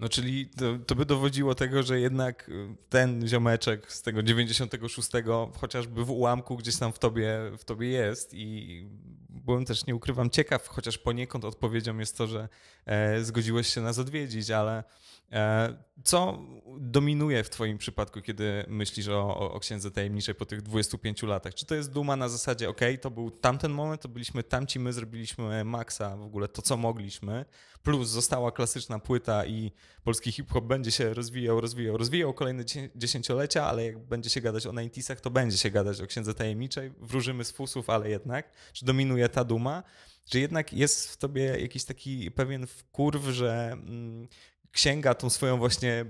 No czyli to, to, by dowodziło tego, że jednak y, ten ziomeczek z tego 96 chociażby w ułamku gdzieś tam w tobie, w tobie jest i byłem też, nie ukrywam, ciekaw, chociaż poniekąd odpowiedzią jest to, że e, zgodziłeś się nas odwiedzić, ale E, co dominuje w Twoim przypadku, kiedy myślisz o, o księdze tajemniczej po tych 25 latach? Czy to jest duma na zasadzie, OK, to był tamten moment, to byliśmy tamci, my zrobiliśmy maksa w ogóle to, co mogliśmy, plus została klasyczna płyta i polski hip-hop będzie się rozwijał, rozwijał, rozwijał kolejne dziesięciolecia, ale jak będzie się gadać o 90 to będzie się gadać o księdze tajemniczej, wróżymy z fusów, ale jednak. Czy dominuje ta duma? Czy jednak jest w tobie jakiś taki pewien wkurw, że mm, księga tą swoją właśnie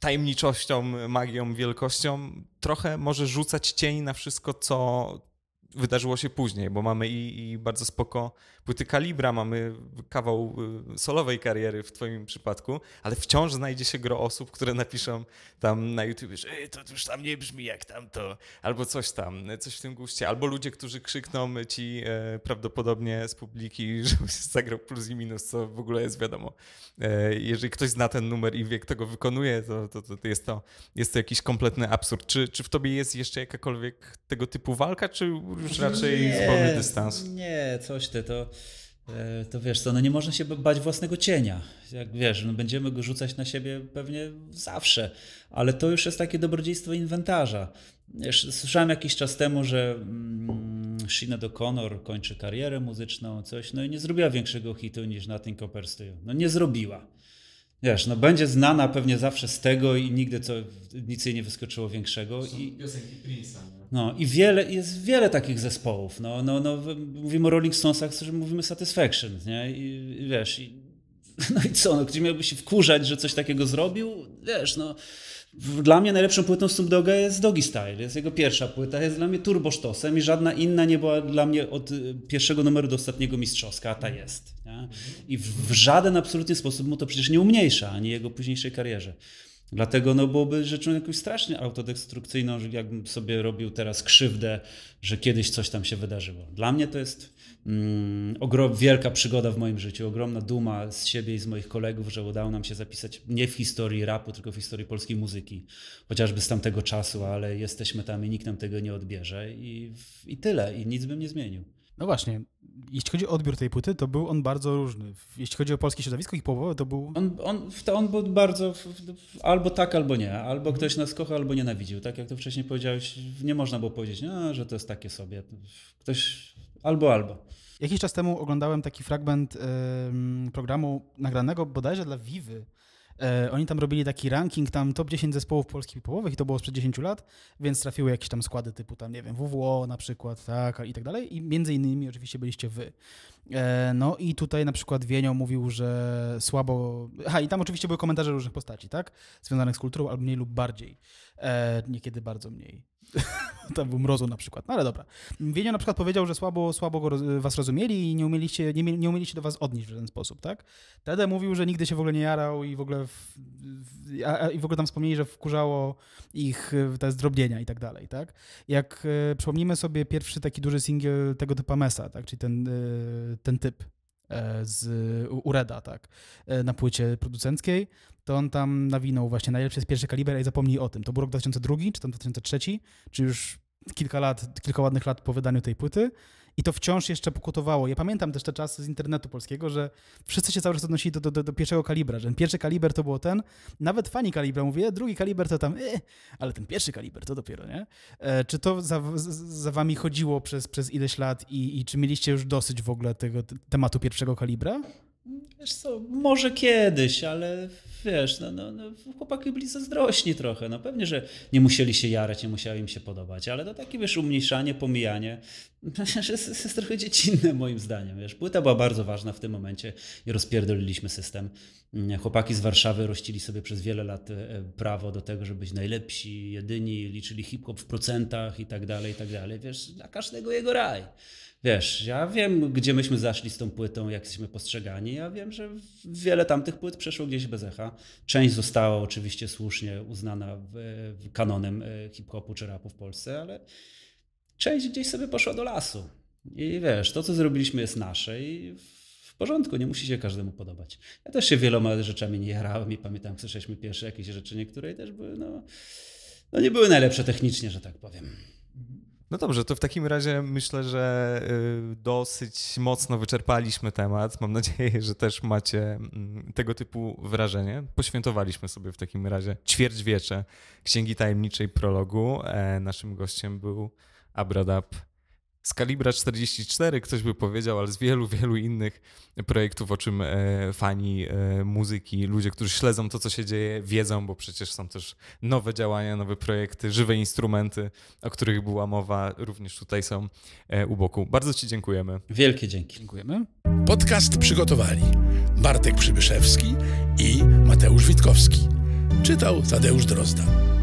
tajemniczością, magią, wielkością trochę może rzucać cień na wszystko, co wydarzyło się później, bo mamy i, i bardzo spoko płyty kalibra, mamy kawał y, solowej kariery w Twoim przypadku, ale wciąż znajdzie się gro osób, które napiszą tam na YouTube, że to już tam nie brzmi jak tamto, albo coś tam, coś w tym guście, albo ludzie, którzy krzykną ci e, prawdopodobnie z publiki, żebyś zagrał plus i minus, co w ogóle jest wiadomo. E, jeżeli ktoś zna ten numer i wie, kto go wykonuje, to, to, to, jest, to jest to jakiś kompletny absurd. Czy, czy w Tobie jest jeszcze jakakolwiek tego typu walka, czy już raczej nie, z dystans? Nie, coś ty, to E, to wiesz co, no nie można się bać własnego cienia. Jak wiesz, no będziemy go rzucać na siebie pewnie zawsze, ale to już jest takie dobrodziejstwo inwentarza. Wiesz, słyszałem jakiś czas temu, że mm, Sheena O'Connor kończy karierę muzyczną, coś, no i nie zrobiła większego hitu niż Nothing Compares to No nie zrobiła Wiesz, no będzie znana pewnie zawsze z tego i nigdy to nic jej nie wyskoczyło większego. I, piosenki No i wiele, jest wiele takich zespołów. No, no, no, mówimy o Rolling Stonesach, że mówimy Satisfaction, nie? I, i wiesz, i, no i co, no, gdzie miałby się wkurzać, że coś takiego zrobił? Wiesz, no... Dla mnie najlepszą płytą Snoop Dogga jest Doggy Style, jest jego pierwsza płyta, jest dla mnie turbosztosem i żadna inna nie była dla mnie od y, pierwszego numeru do ostatniego mistrzowska, a ta jest. Nie? I w, żaden absolutnie sposób mu to przecież nie umniejsza, ani jego późniejszej karierze. Dlatego no, byłoby rzeczą jakąś strasznie autodestrukcyjną, jakbym sobie robił teraz krzywdę, że kiedyś coś tam się wydarzyło. Dla mnie to jest Mm, ogrom, wielka przygoda w moim życiu, ogromna duma z siebie i z moich kolegów, że udało nam się zapisać nie w historii rapu, tylko w historii polskiej muzyki, chociażby z tamtego czasu, ale jesteśmy tam i nikt nam tego nie odbierze i, i tyle, i nic bym nie zmienił. No właśnie, jeśli chodzi o odbiór tej płyty, to był on bardzo różny. Jeśli chodzi o polskie środowisko i połowę, to był. On, on, to on był bardzo. Albo tak, albo nie. Albo ktoś nas kocha, albo nienawidził. Tak jak to wcześniej powiedziałeś, nie można było powiedzieć, no, że to jest takie sobie. Ktoś. Albo, albo. Jakiś czas temu oglądałem taki fragment programu nagranego bodajże dla Vivy, e, oni tam robili taki ranking, tam top 10 zespołów polskich popowych i to było sprzed 10 lat, więc trafiły jakieś tam składy typu tam, nie wiem, WWO na przykład, tak, i tak dalej. I między innymi oczywiście byliście wy. E, no i tutaj na przykład Wienio mówił, że słabo... Aha, i tam oczywiście były komentarze różnych postaci, tak? Związanych z kulturą, albo mniej lub bardziej. E, niekiedy bardzo mniej. to był mrozu na przykład, no ale dobra. Wienio na przykład powiedział, że słabo, słabo go, was rozumieli i nie umieliście, nie, nie umieliście do was odnieść w żaden sposób, tak? Tede mówił, że nigdy się w ogóle nie jarał i w ogóle, w, a, i w ogóle tam wspomnieli, że wkurzało ich e, te zdrobnienia i tak dalej, tak? Jak y, e, przypomnimy sobie pierwszy taki duży singiel tego typa Mesa, tak? Czyli ten, e, ten typ, z Ureda, tak, na płycie producenckiej to on tam nawinął właśnie najlepszy z pierwszy kaliber i zapomnij o tym. To był rok 2002, czy tam 2003, czy już kilka lat, kilka ładnych lat po wydaniu tej płyty i to wciąż jeszcze pokutowało. Ja pamiętam też te czasy z internetu polskiego, że wszyscy się cały czas odnosili do, do, do pierwszego kalibra, że ten pierwszy kaliber to było ten, nawet fani kalibra mówię, e, drugi kaliber to tam, e, ale ten pierwszy kaliber to dopiero, nie? E, czy to za, za wami chodziło przez, przez ileś lat i, i czy mieliście już dosyć w ogóle tego tematu pierwszego kalibra? Wiesz co, może kiedyś, ale wiesz, no, no, no, chłopaki byli zazdrośni trochę. No pewnie, że nie musieli się jarać, nie musiało im się podobać, ale to takie, wiesz, umniejszanie, pomijanie, że jest, jest trochę dziecinne moim zdaniem, wiesz. Płyta była bardzo ważna w tym momencie i rozpierdoliliśmy system. Mm, chłopaki z Warszawy rościli sobie przez wiele lat e, prawo do tego, żeby być najlepsi, jedyni, liczyli hip-hop w procentach i tak dalej, i tak dalej. Wiesz, dla każdego jego raj wiesz, ja wiem, gdzie myśmy zaszli z tą płytą, jak jesteśmy postrzegani. Ja wiem, że wiele tamtych płyt przeszło gdzieś bez echa. Część została oczywiście słusznie uznana w, w kanonem e, hip-hopu czy rapu w Polsce, ale część gdzieś sobie poszła do lasu. I wiesz, to co zrobiliśmy jest nasze i w porządku, nie musi się każdemu podobać. Ja też się wieloma rzeczami nie jarałem i pamiętam, jak słyszeliśmy pierwsze jakieś rzeczy, niektóre też były, no, no nie były najlepsze technicznie, że tak powiem. Mhm. No dobrze, to w takim razie myślę, że y, dosyć mocno wyczerpaliśmy temat. Mam nadzieję, że też macie mm, tego typu wrażenie. Poświętowaliśmy sobie w takim razie ćwierćwiecze Księgi Tajemniczej Prologu. E, naszym gościem był Abradab z kalibra 44, ktoś by powiedział, ale z wielu, wielu innych projektów, o czym e, fani e, muzyki, ludzie, którzy śledzą to, co się dzieje, wiedzą, bo przecież są też nowe działania, nowe projekty, żywe instrumenty, o których była mowa, również tutaj są e, u boku. Bardzo Ci dziękujemy. Wielkie dzięki. Dziękujemy. Podcast przygotowali Bartek Przybyszewski i Mateusz Witkowski. Czytał Tadeusz Drozda.